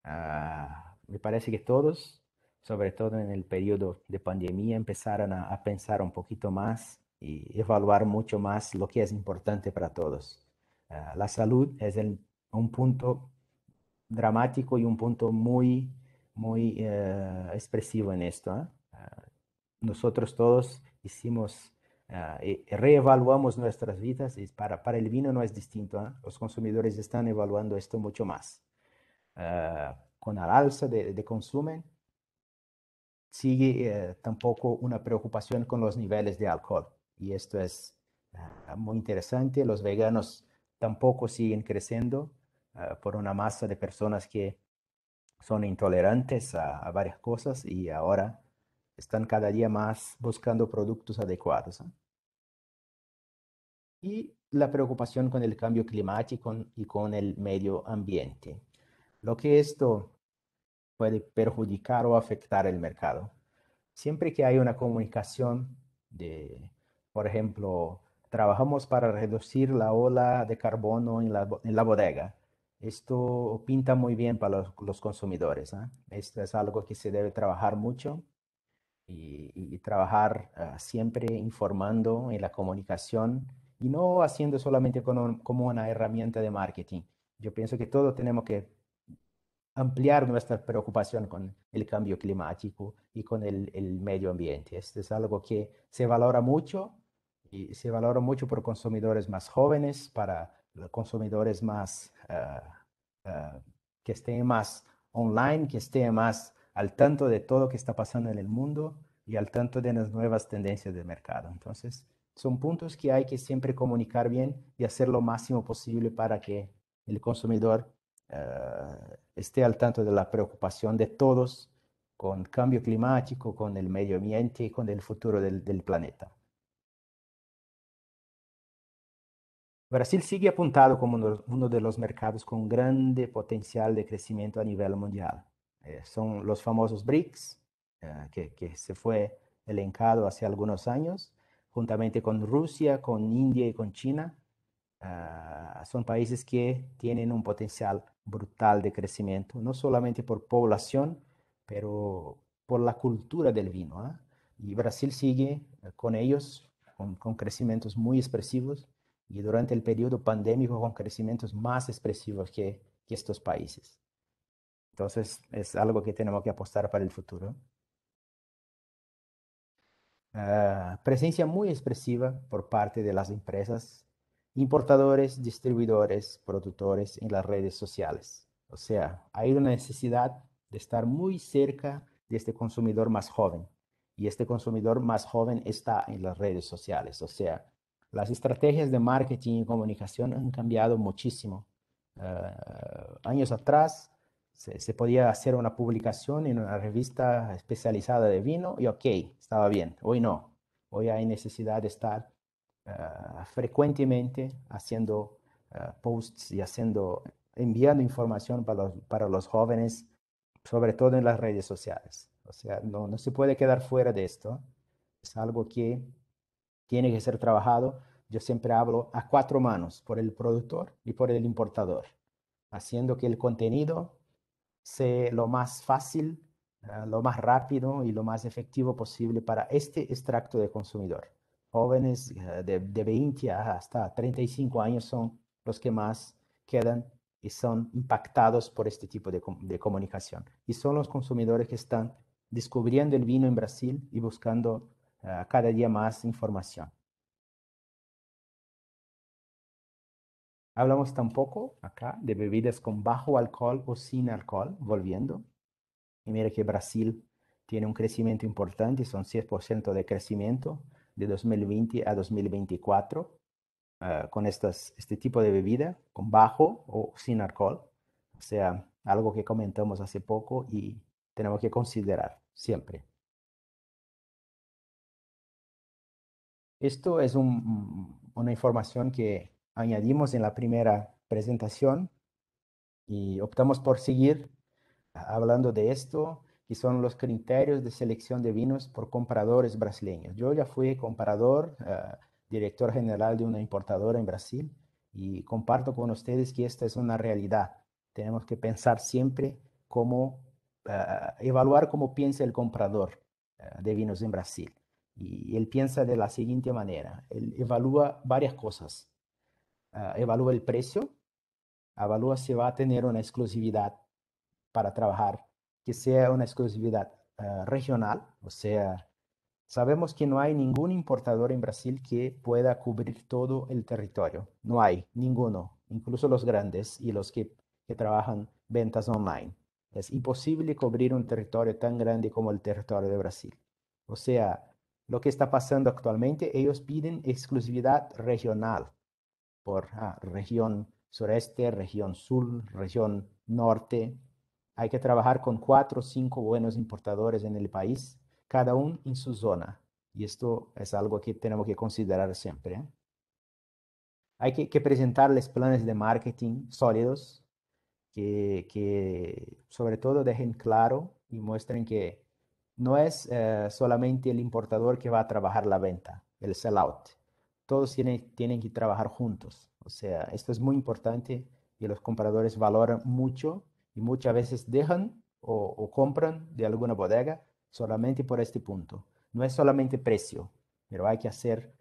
Ah, me parece que todos, sobre todo en el periodo de pandemia, empezaron a pensar un poquito más y evaluar mucho más lo que es importante para todos. Ah, la salud es un punto dramático y un punto muy, muy eh, expresivo en esto. ¿eh? Ah, nosotros todos hicimos, ah, reevaluamos nuestras vidas y para, para el vino no es distinto. ¿eh? Los consumidores están evaluando esto mucho más. con la alza de, de consumo, sigue tampoco una preocupación con los niveles de alcohol y esto es ah, muy interesante. Los veganos tampoco siguen creciendo ah, por una masa de personas que son intolerantes a, varias cosas y ahora están cada día más buscando productos adecuados. Y la preocupación con el cambio climático y con el medio ambiente. Lo que esto puede perjudicar o afectar el mercado. Siempre que hay una comunicación de por ejemplo, trabajamos para reducir la ola de carbono en la, en la bodega. Esto pinta muy bien para los, los consumidores. ¿ah? Esto es algo que se debe trabajar mucho y, y trabajar ah, siempre informando en la comunicación y no haciendo solamente como, una herramienta de marketing. Yo pienso que todos tenemos que ampliar nuestra preocupación con el cambio climático y con el, el medio ambiente. Esto es algo que se valora mucho y se valora mucho por consumidores más jóvenes, para consumidores más eh, eh, que estén más online, que estén más al tanto de todo lo que está pasando en el mundo y al tanto de las nuevas tendencias del mercado. Entonces, son puntos que hay que siempre comunicar bien y hacer lo máximo posible para que el consumidor eh, esté al tanto de la preocupación de todos con cambio climático, con el medio ambiente y con el futuro del planeta. Brasil sigue apuntado como uno de los mercados con grande potencial de crecimiento a nivel mundial. Eh, son los famosos BRICS, eh, que, se fue elencado hace algunos años, juntamente con Rusia, con India y con China. Ah, son países que tienen un potencial brutal de crecimiento, no solamente por población, pero por la cultura del vino. ¿ah? Y Brasil sigue eh, con ellos, con crecimientos muy expresivos y durante el periodo pandémico con crecimientos más expresivos que, estos países. Entonces, es algo que tenemos que apostar para el futuro. Ah, presencia muy expresiva por parte de las empresas, importadores, distribuidores, productores en las redes sociales. O sea, hay una necesidad de estar muy cerca de este consumidor más joven. Y este consumidor más joven está en las redes sociales. O sea, las estrategias de marketing y comunicación han cambiado muchísimo. Eh, años atrás se, podía hacer una publicación en una revista especializada de vino y ok, estaba bien. Hoy no. Hoy hay necesidad de estar eh, frecuentemente haciendo eh, posts y haciendo, enviando información para los, para los jóvenes, sobre todo en las redes sociales. O sea, no, no se puede quedar fuera de esto. Es algo que tiene que ser trabajado. Yo siempre hablo a cuatro manos, por el productor y por el importador, haciendo que el contenido sea lo más fácil, ah, lo más rápido y lo más efectivo posible para este extracto de consumidor. Jóvenes ah, de, de 20 hasta 35 años son los que más quedan y son impactados por este tipo de, de, comunicación. Y son los consumidores que están descubriendo el vino en Brasil y buscando cada día más información. Hablamos tampoco acá de bebidas con bajo alcohol o sin alcohol, volviendo. Y mire que Brasil tiene un crecimiento importante, son 6% de crecimiento de 2020 a 2024 ah, con este tipo de bebida, con bajo o sin alcohol. O sea, algo que comentamos hace poco y tenemos que considerar siempre. Esto es una información que añadimos en la primera presentación y optamos por seguir hablando de esto, que son los criterios de selección de vinos por compradores brasileños. Yo ya fui comprador, eh, director general de una importadora en Brasil y comparto con ustedes que esta es una realidad. Tenemos que pensar siempre cómo eh, evaluar cómo piensa el comprador eh, de vinos en Brasil. Y él piensa de la siguiente manera. Él evalúa varias cosas. Ah, evalúa el precio, evalúa si va a tener una exclusividad para trabajar, que sea una exclusividad ah, regional, o sea, sabemos que no hay ningún importador en Brasil que pueda cubrir todo el territorio, no hay ninguno, incluso los grandes y los que, que trabajan ventas online. Es imposible cubrir un territorio tan grande como el territorio de Brasil. O sea, lo que está pasando actualmente, ellos piden exclusividad regional por ah, región sureste, región sur, región norte. Hay que trabajar con cuatro o cinco buenos importadores en el país, cada uno en su zona. Y esto es algo que tenemos que considerar siempre. ¿eh? Hay que, presentarles planes de marketing sólidos que sobre todo dejen claro y muestren que no es eh, solamente el importador que va a trabajar la venta, el sellout. Todos tienen, que trabajar juntos. O sea, esto es muy importante y los compradores valoran mucho y muchas veces dejan o, compran de alguna bodega solamente por este punto. No es solamente precio, pero hay que hacer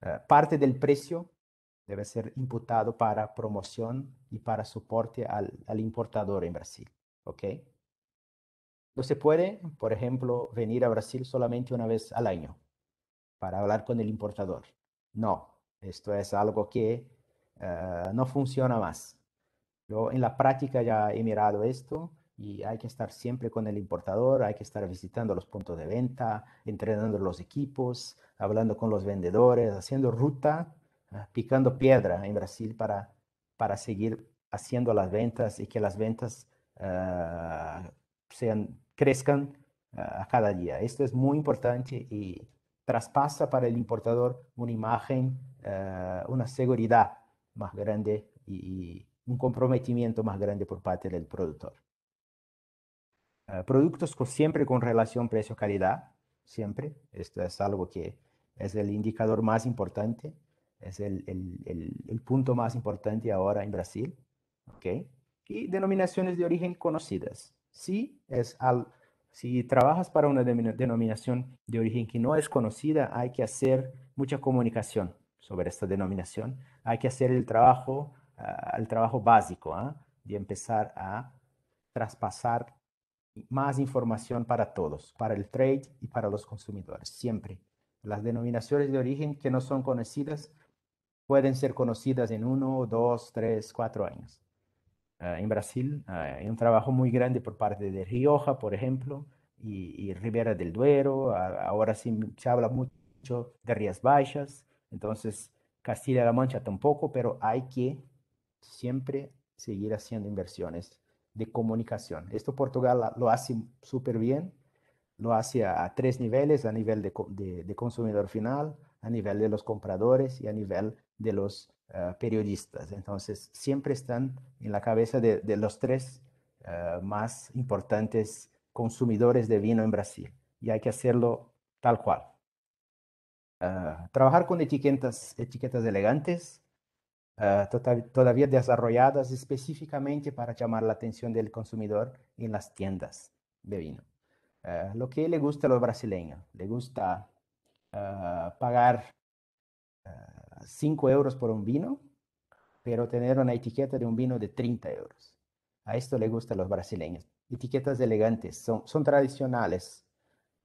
eh, parte del precio debe ser imputado para promoción y para soporte al, al importador en Brasil. ¿Ok? No se puede, por ejemplo, venir a Brasil solamente una vez al año para hablar con el importador. No, esto es algo que eh, no funciona más. Yo en la práctica ya he mirado esto y hay que estar siempre con el importador, hay que estar visitando los puntos de venta, entrenando los equipos, hablando con los vendedores, haciendo ruta, ah, picando piedra en Brasil para, para seguir haciendo las ventas y que las ventas eh, sean, crezcan a ah, cada día. Esto es muy importante y traspasa para el importador una imagen, ah, una seguridad más grande y, un comprometimiento más grande por parte del productor. Ah, productos con, siempre con relación precio-calidad, siempre. Esto es algo que es el indicador más importante, es el, el, el, punto más importante ahora en Brasil. ¿okay? Y denominaciones de origen conocidas si, es al, si trabajas para una denominación de origen que no es conocida, hay que hacer mucha comunicación sobre esta denominación. Hay que hacer el trabajo, ah, trabajo básico y ¿ah? de empezar a traspasar más información para todos, para el trade y para los consumidores, siempre. Las denominaciones de origen que no son conocidas pueden ser conocidas en uno, dos, tres, cuatro años. Ah, en Brasil. hay ah, un trabajo muy grande por parte de Rioja, por ejemplo, y, y Ribera del Duero. ahora sí se habla mucho de Rías Baixas. Entonces, Castilla-La Mancha tampoco, pero hay que siempre seguir haciendo inversiones de comunicación. Esto Portugal lo hace súper bien, lo hace a, tres niveles, a nivel de, de consumidor final, a nivel de los compradores y a nivel de los ah, periodistas. Entonces, siempre están en la cabeza de, los tres ah, más importantes consumidores de vino en Brasil y hay que hacerlo tal cual. Ah, trabajar con etiquetas, etiquetas elegantes, todavía desarrolladas específicamente para llamar la atención del consumidor en las tiendas de vino. lo que le gusta a los brasileños, le gusta Ah, pagar 5 ah, euros por un vino, pero tener una etiqueta de un vino de 30 euros. A esto le gustan los brasileños. Etiquetas elegantes, son, son tradicionales.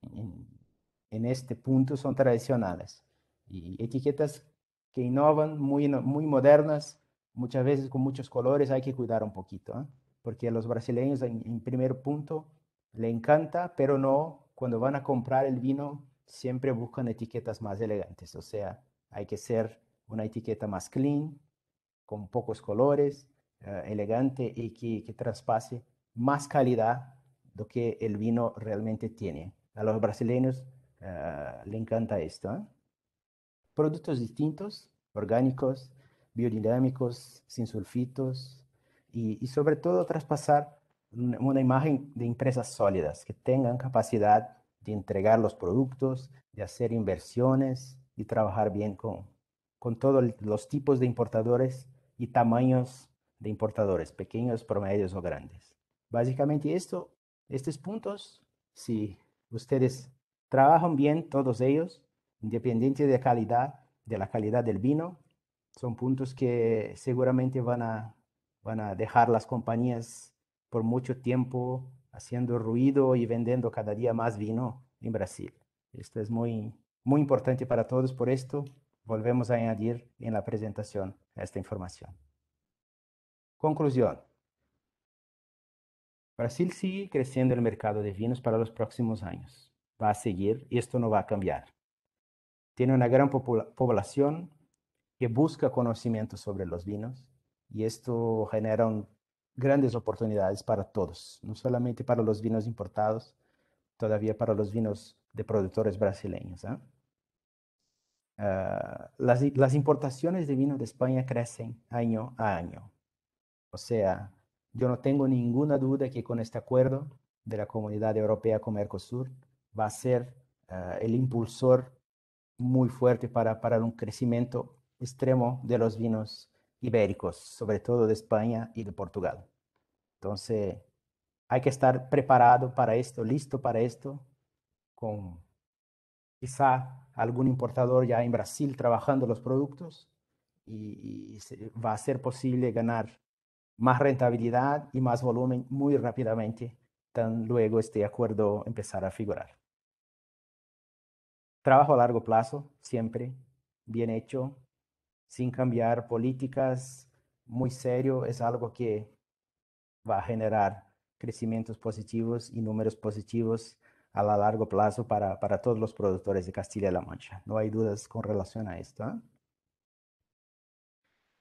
En, este punto son tradicionales. Y etiquetas que innovan, muy, muy modernas, muchas veces con muchos colores, hay que cuidar un poquito, ¿ah? porque a los brasileños en, primer punto le encanta, pero no, cuando van a comprar el vino, siempre buscan etiquetas más elegantes, o sea, hay que ser una etiqueta más clean, con pocos colores, ah, elegante y que, traspase más calidad de lo que el vino realmente tiene. A los brasileños ah, le encanta esto. ¿eh? Productos distintos, orgánicos, biodinámicos, sin sulfitos y, y sobre todo traspasar una imagen de empresas sólidas que tengan capacidad de entregar los productos, de hacer inversiones y trabajar bien con, con todos los tipos de importadores y tamaños de importadores, pequeños, promedios o grandes. Básicamente esto, estos puntos, si ustedes trabajan bien todos ellos, independiente de calidad, de la calidad del vino, son puntos que seguramente van a, van a dejar las compañías por mucho tiempo haciendo ruido y vendiendo cada día más vino en Brasil. Esto es muy, muy importante para todos, por esto volvemos a añadir en la presentación esta información. Conclusión. Brasil sigue creciendo el mercado de vinos para los próximos años. Va a seguir y esto no va a cambiar. Tiene una gran población que busca conocimiento sobre los vinos y esto genera un grandes oportunidades para todos, no solamente para los vinos importados, todavía para los vinos de productores brasileños. ¿ah? Ah, las, importaciones de vino de España crecen año a año. O sea, yo no tengo ninguna duda que con este acuerdo de la Comunidad Europea con Mercosur va a ser ah, el impulsor muy fuerte para, para un crecimiento extremo de los vinos ibéricos, sobre todo de España y de Portugal. Entonces, hay que estar preparado para esto, listo para esto, con quizá algún importador ya en Brasil trabajando los productos y, y va a ser posible ganar más rentabilidad y más volumen muy rápidamente, tan luego este acuerdo empezará a figurar. Trabajo a largo plazo, siempre bien hecho, sin cambiar políticas muy serio, es algo que va a generar crecimientos positivos y números positivos a largo plazo para, todos los productores de Castilla-La Mancha. No hay dudas con relación a esto. ¿eh?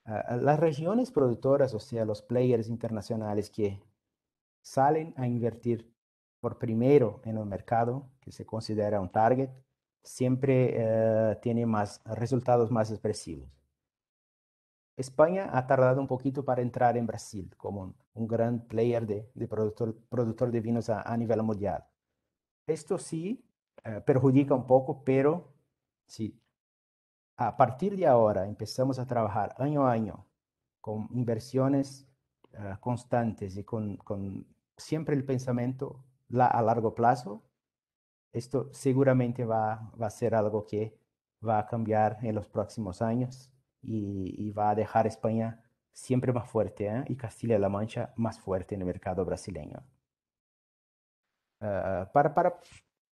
Ah, ah, las regiones productoras, o sea, los players internacionales que salen a invertir por primero en un mercado, que se considera un target, siempre eh, tienen más resultados más expresivos. España ha tardado un poquito para entrar en Brasil como un, gran player de, productor, de vinos a, nivel mundial. Esto sí eh, perjudica un poco, pero sí. A partir de ahora empezamos a trabajar año a año con inversiones eh, constantes y con, siempre el pensamiento a largo plazo. Esto seguramente va a ser algo que va a cambiar en los próximos años y, va a dejar España siempre más fuerte ¿eh? y Castilla-La Mancha más fuerte en el mercado brasileño. Ah, para,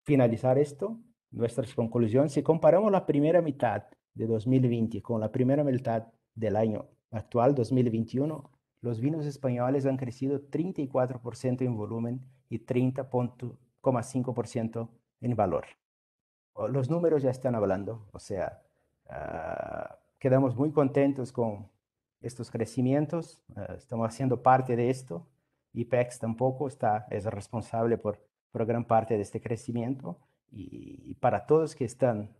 finalizar esto, nuestra conclusión, si comparamos la primera mitad de 2020 con la primera mitad del año actual, 2021, los vinos españoles han crecido 34% en volumen y 30.5% en valor. Los números ya están hablando, o sea, ah, quedamos muy contentos con estos crecimientos, eh, estamos haciendo parte de esto. IPEX tampoco está, es responsable por, gran parte de este crecimiento. Y, para todos que están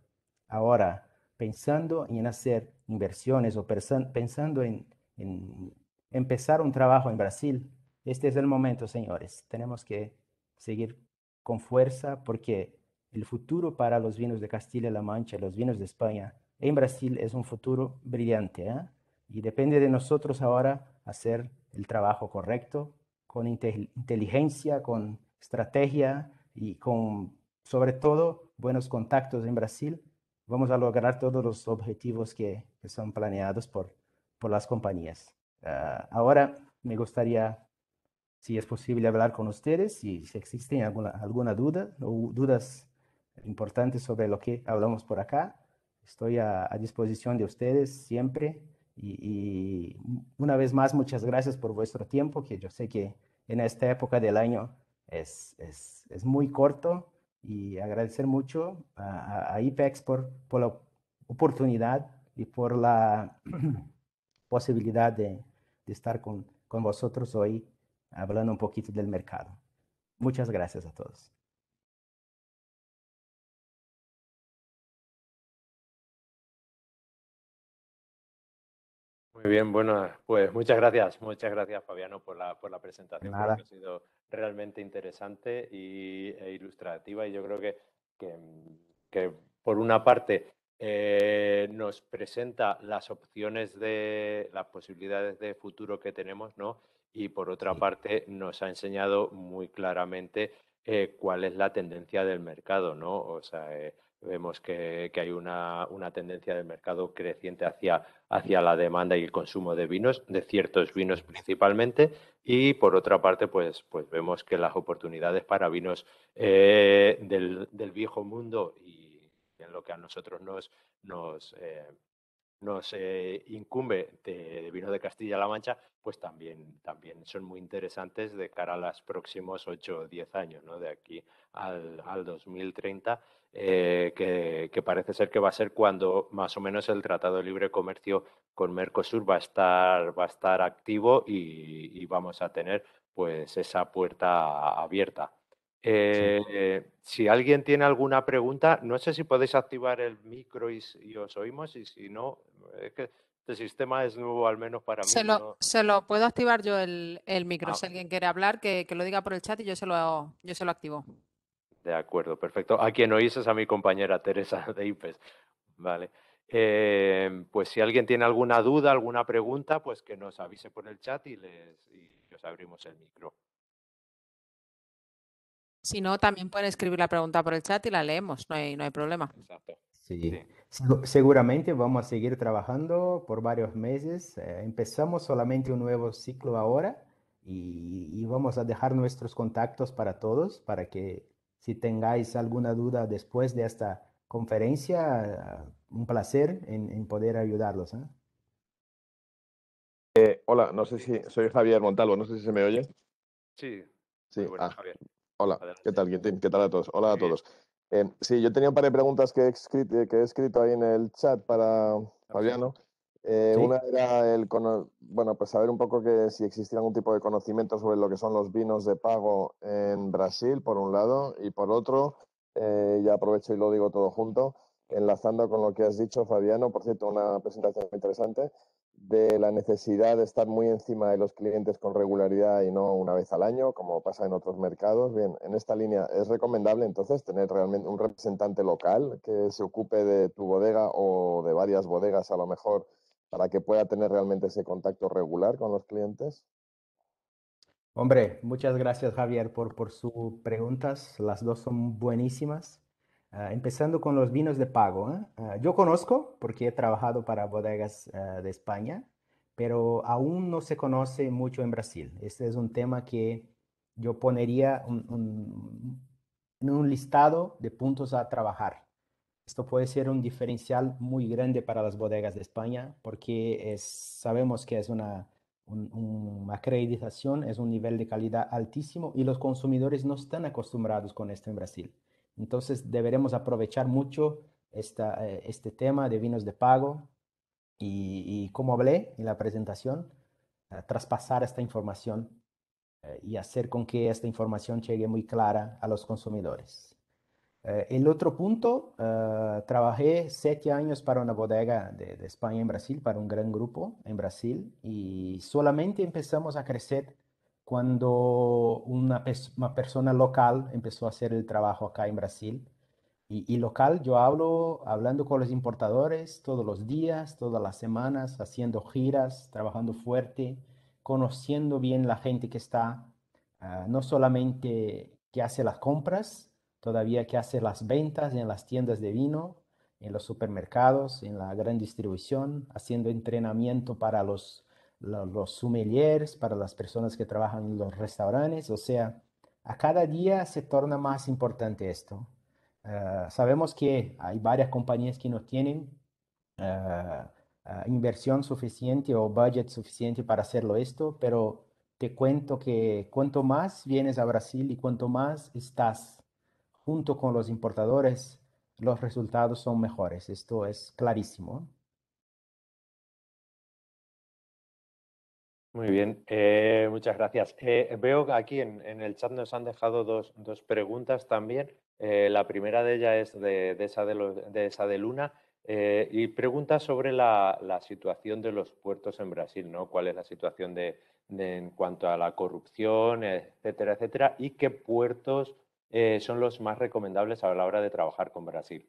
ahora pensando en hacer inversiones o pensando en, empezar un trabajo en Brasil, este es el momento, señores. Tenemos que seguir con fuerza porque el futuro para los vinos de Castilla-La Mancha, los vinos de España, en Brasil es un futuro brillante ¿eh? y depende de nosotros ahora hacer el trabajo correcto, con inteligencia, con estrategia y con, sobre todo, buenos contactos en Brasil. Vamos a lograr todos los objetivos que, son planeados por, por las compañías. Ah, ahora me gustaría, si es posible, hablar con ustedes, y si existen alguna, alguna duda o dudas importantes sobre lo que hablamos por acá Estoy a, disposición de ustedes siempre y, una vez más muchas gracias por vuestro tiempo, que yo sé que en esta época del año es, muy corto y agradecer mucho a, IPEX por, la oportunidad y por la [clears throat] posibilidad de, estar con vosotros hoy hablando un poquito del mercado. Muchas gracias a todos. Muy bien, bueno, pues muchas gracias, muchas gracias Fabiano por la, por la presentación, ha sido realmente interesante y, e ilustrativa y yo creo que, que, mm, por una parte eh, nos presenta las opciones de las posibilidades de futuro que tenemos, ¿no? Y por otra parte nos ha enseñado muy claramente eh, cuál es la tendencia del mercado, ¿no? O sea, eh, vemos que, que hay una, una, tendencia del mercado creciente hacia hacia la demanda y el consumo de vinos, de ciertos vinos principalmente, y por otra parte, pues, pues vemos que las oportunidades para vinos eh, del, del, viejo mundo y en lo que a nosotros nos, nos, eh, nos eh, incumbe de, vinos vino de Castilla-La Mancha, pues también, también son muy interesantes de cara a los próximos 8 o 10 años, ¿no? de aquí al, al 2030. Eh, que, parece ser que va a ser cuando más o menos el Tratado de Libre Comercio con Mercosur va a estar, va a estar activo y, vamos a tener pues esa puerta abierta. Eh, si alguien tiene alguna pregunta, no sé si podéis activar el micro y, os oímos, y si no, es que este sistema es nuevo al menos para mí. Se lo, puedo activar yo el, micro, ah, si alguien quiere hablar, que, lo diga por el chat y yo se lo, yo se lo activo. De acuerdo, perfecto. A quien oís es a mi compañera Teresa [laughs] de IPES. Vale. Em, pues si alguien tiene alguna duda, alguna pregunta, pues que nos avise por el chat y les, abrimos el micro. Si no, también pueden escribir la pregunta por el chat y la leemos, no hay, no hay problema. Sí. seguramente vamos a seguir trabajando por varios meses. Eh, empezamos solamente un nuevo ciclo ahora y, vamos a dejar nuestros contactos para todos para que si tengáis alguna duda después de esta conferencia, eh, un placer en, poder ayudarlos. ¿eh? Eh, hola, no sé si soy Javier Montalvo, no sé si se me oye. Sí. Sí, ah, Javier. Hola, ¿qué tal, Quintín? ¿Qué tal a todos? Hola a todos. sí, yo tenía un par de preguntas que he escrito, que he escrito ahí en el chat para ah, Fabiano. Eh, una era el bueno, pues saber un poco que si existía algún tipo de conocimiento sobre lo que son los vinos de pago en Brasil, por un lado, y por otro, eh, ya aprovecho y lo digo todo junto, enlazando con lo que has dicho, Fabiano, por cierto, una presentación muy interesante, de la necesidad de estar muy encima de los clientes con regularidad y no una vez al año, como pasa en otros mercados. Bien, en esta línea es recomendable entonces tener realmente un representante local que se ocupe de tu bodega o de varias bodegas a lo mejor para que pueda tener realmente ese contacto regular con los clientes? Hombre, muchas gracias Javier por, por sus preguntas. Las dos son buenísimas. Ah, empezando con los vinos de pago. ¿eh? Ah, yo conozco porque he trabajado para bodegas ah, de España, pero aún no se conoce mucho en Brasil. Este es un tema que yo ponería en un listado de puntos a trabajar. Esto puede ser un diferencial muy grande para las bodegas de España porque sabemos que es una, acreditación, es un nivel de calidad altísimo y los consumidores no están acostumbrados con esto en Brasil. Entonces deberemos aprovechar mucho eh, este tema de vinos de pago y como hablé en la presentación, traspasar esta información eh, y hacer con que esta información llegue muy clara a los consumidores. Eh, el otro punto, eh, trabajé siete años para una bodega de, España en Brasil, para un gran grupo en Brasil, y solamente empezamos a crecer cuando una, persona local empezó a hacer el trabajo acá en Brasil. Y, local, yo hablo hablando con los importadores todos los días, todas las semanas, haciendo giras, trabajando fuerte, conociendo bien la gente que está, eh, no solamente que hace las compras, todavía que hace las ventas en las tiendas de vino, en los supermercados, en la gran distribución, haciendo entrenamiento para los, los, sommeliers, para las personas que trabajan en los restaurantes. O sea, a cada día se torna más importante esto. Ah, sabemos que hay varias compañías que no tienen ah, ah, inversión suficiente o budget suficiente para hacerlo esto, pero te cuento que cuanto más vienes a Brasil y cuanto más estás junto con los importadores, los resultados son mejores. Esto es clarísimo. Muy bien, eh, muchas gracias. Eh, veo que aquí en, el chat nos han dejado dos, preguntas también. Eh, la primera de ellas es de, de, esa, de, Luna y pregunta sobre la, situación de los puertos en Brasil, ¿no? ¿Cuál es la situación en cuanto a la corrupción, etcétera, etcétera? ¿Y qué puertos eh, son los más recomendables a la hora de trabajar con Brasil?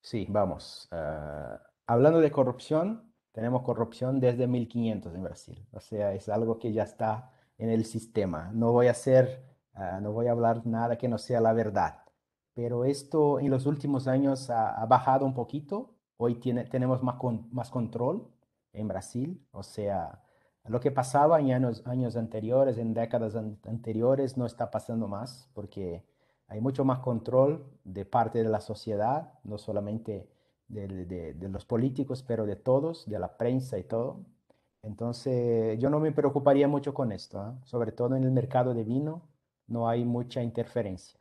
Sí, vamos. Ah, hablando de corrupción, tenemos corrupción desde 1500 en Brasil. O sea, es algo que ya está en el sistema. No voy a hacer, ah, no voy a hablar nada que no sea la verdad. Pero esto en los últimos años ha, ha bajado un poquito. Hoy tiene, tenemos más, más control en Brasil. O sea, lo que pasaba en años, años anteriores, en décadas anteriores, no está pasando más porque hay mucho más control de parte de la sociedad, no solamente de, de, los políticos, pero de todos, de la prensa y todo. Entonces, yo no me preocuparía mucho con esto, ¿ah? sobre todo en el mercado de vino, no hay mucha interferencia.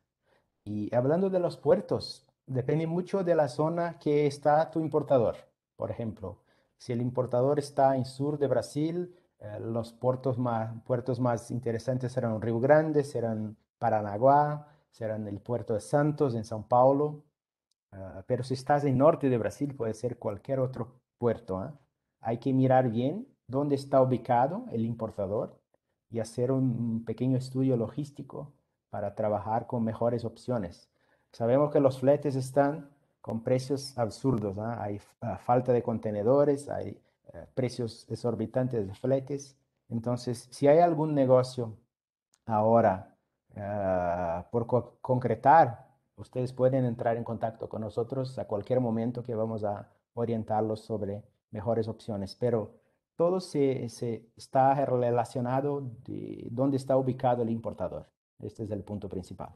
Y hablando de los puertos, depende mucho de la zona que está tu importador. Por ejemplo, si el importador está en sur de Brasil, eh, los puertos más, puertos más interesantes serán Río Grande, serán Paranaguá, serán el puerto de Santos en São Paulo. Ah, pero si estás en norte de Brasil, puede ser cualquier otro puerto. ¿ah? Hay que mirar bien dónde está ubicado el importador y hacer un pequeño estudio logístico para trabajar con mejores opciones. Sabemos que los fletes están con precios absurdos. ¿ah? Hay falta de contenedores, hay eh, precios exorbitantes de fletes. Entonces, si hay algún negocio ahora ah, por concretar, ustedes pueden entrar en contacto con nosotros a cualquier momento que vamos a orientarlos sobre mejores opciones. Pero todo se, se está relacionado de dónde está ubicado el importador. Este es el punto principal.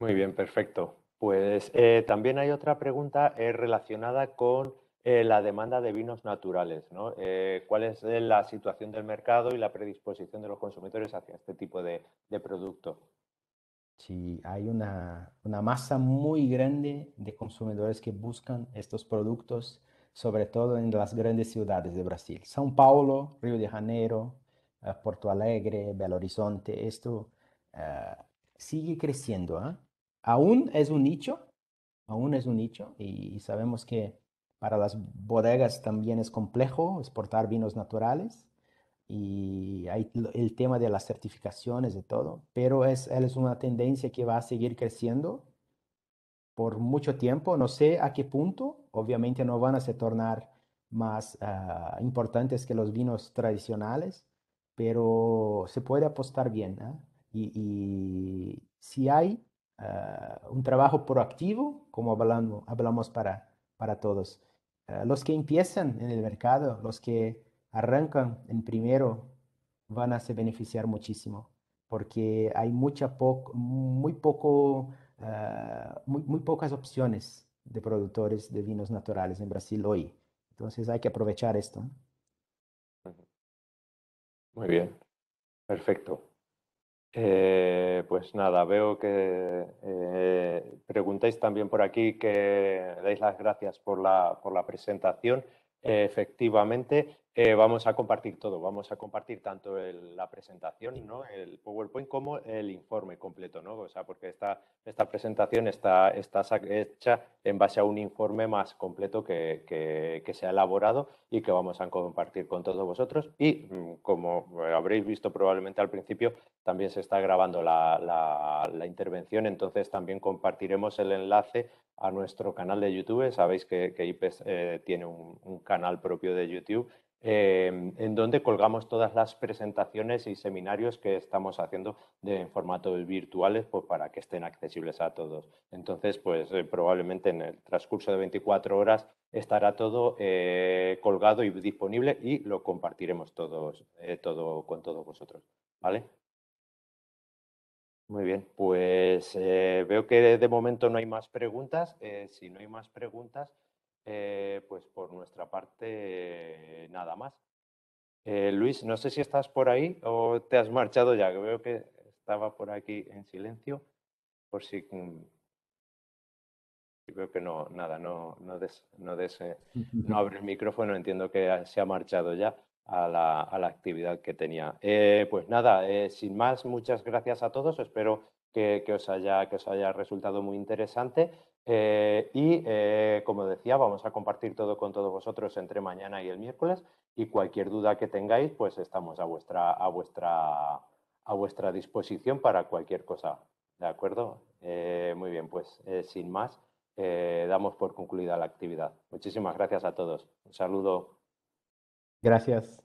Muy bien, perfecto. Pues eh, también hay otra pregunta eh, relacionada con eh, la demanda de vinos naturales, ¿no? Eh, cuál es eh, la situación del mercado y la predisposición de los consumidores hacia este tipo de, de producto. Sí, hay una, una, masa muy grande de consumidores que buscan estos productos, sobre todo en las grandes ciudades de Brasil. São Paulo, Río de Janeiro, Porto Alegre, Belo Horizonte, esto sigue creciendo. ¿ah? Aún es un nicho, aún es un nicho y sabemos que para las bodegas también es complejo exportar vinos naturales y hay el tema de las certificaciones de todo, pero es, es una tendencia que va a seguir creciendo por mucho tiempo, no sé a qué punto, obviamente no van a se tornar más ah, importantes que los vinos tradicionales, pero se puede apostar bien. ¿eh? Y, si hay ah, un trabajo proactivo, como hablamos, hablamos para, para todos, Ah, los que empiezan en el mercado, los que arrancan en primero, van a se beneficiar muchísimo, porque hay mucha po muy, poco, ah, muy, muy, pocas opciones de productores de vinos naturales en Brasil hoy. Entonces hay que aprovechar esto. Muy bien, perfecto. Eh, pues nada, veo que eh, preguntáis también por aquí que dais las gracias por la, presentación. efectivamente, eh, vamos a compartir todo. Vamos a compartir tanto la presentación, ¿no? el PowerPoint, como el informe completo, ¿no? O sea, porque esta, esta presentación está, está hecha en base a un informe más completo que, que, se ha elaborado y que vamos a compartir con todos vosotros. Y mm, como eh, habréis visto probablemente al principio, también se está grabando la, la, intervención, entonces también compartiremos el enlace a nuestro canal de YouTube. Sabéis que, IPES eh, tiene un, un canal propio de YouTube Em, en donde colgamos todas las presentaciones y seminarios que estamos haciendo en formatos virtuales pues, para que estén accesibles a todos. Entonces, pues eh, probablemente en el transcurso de 24 horas estará todo eh, colgado y disponible y lo compartiremos todos, eh, con todos vosotros. ¿Vale? Muy bien, pues veo que de momento no hay más preguntas. si no hay más preguntas, eh, pues por nuestra parte, nada más. Eh, Luis, no sé si estás por ahí o te has marchado ya, que veo que estaba por aquí en silencio, por si... creo mm, veo que no, nada, no, no, des, no, des, eh, no [laughs] abre el micrófono, entiendo que se ha marchado ya a la actividad que tenía. pues nada, sin más, muchas gracias a todos, espero que, os, haya, resultado muy interesante. Eh, y eh, como decía, vamos a compartir todo con todos vosotros entre mañana y el miércoles. Y cualquier duda que tengáis, pues estamos a vuestra, a vuestra, disposición para cualquier cosa. ¿De acuerdo? Eh, muy bien, pues sin más, damos por concluida la actividad. Muchísimas gracias a todos. Un saludo. Gracias.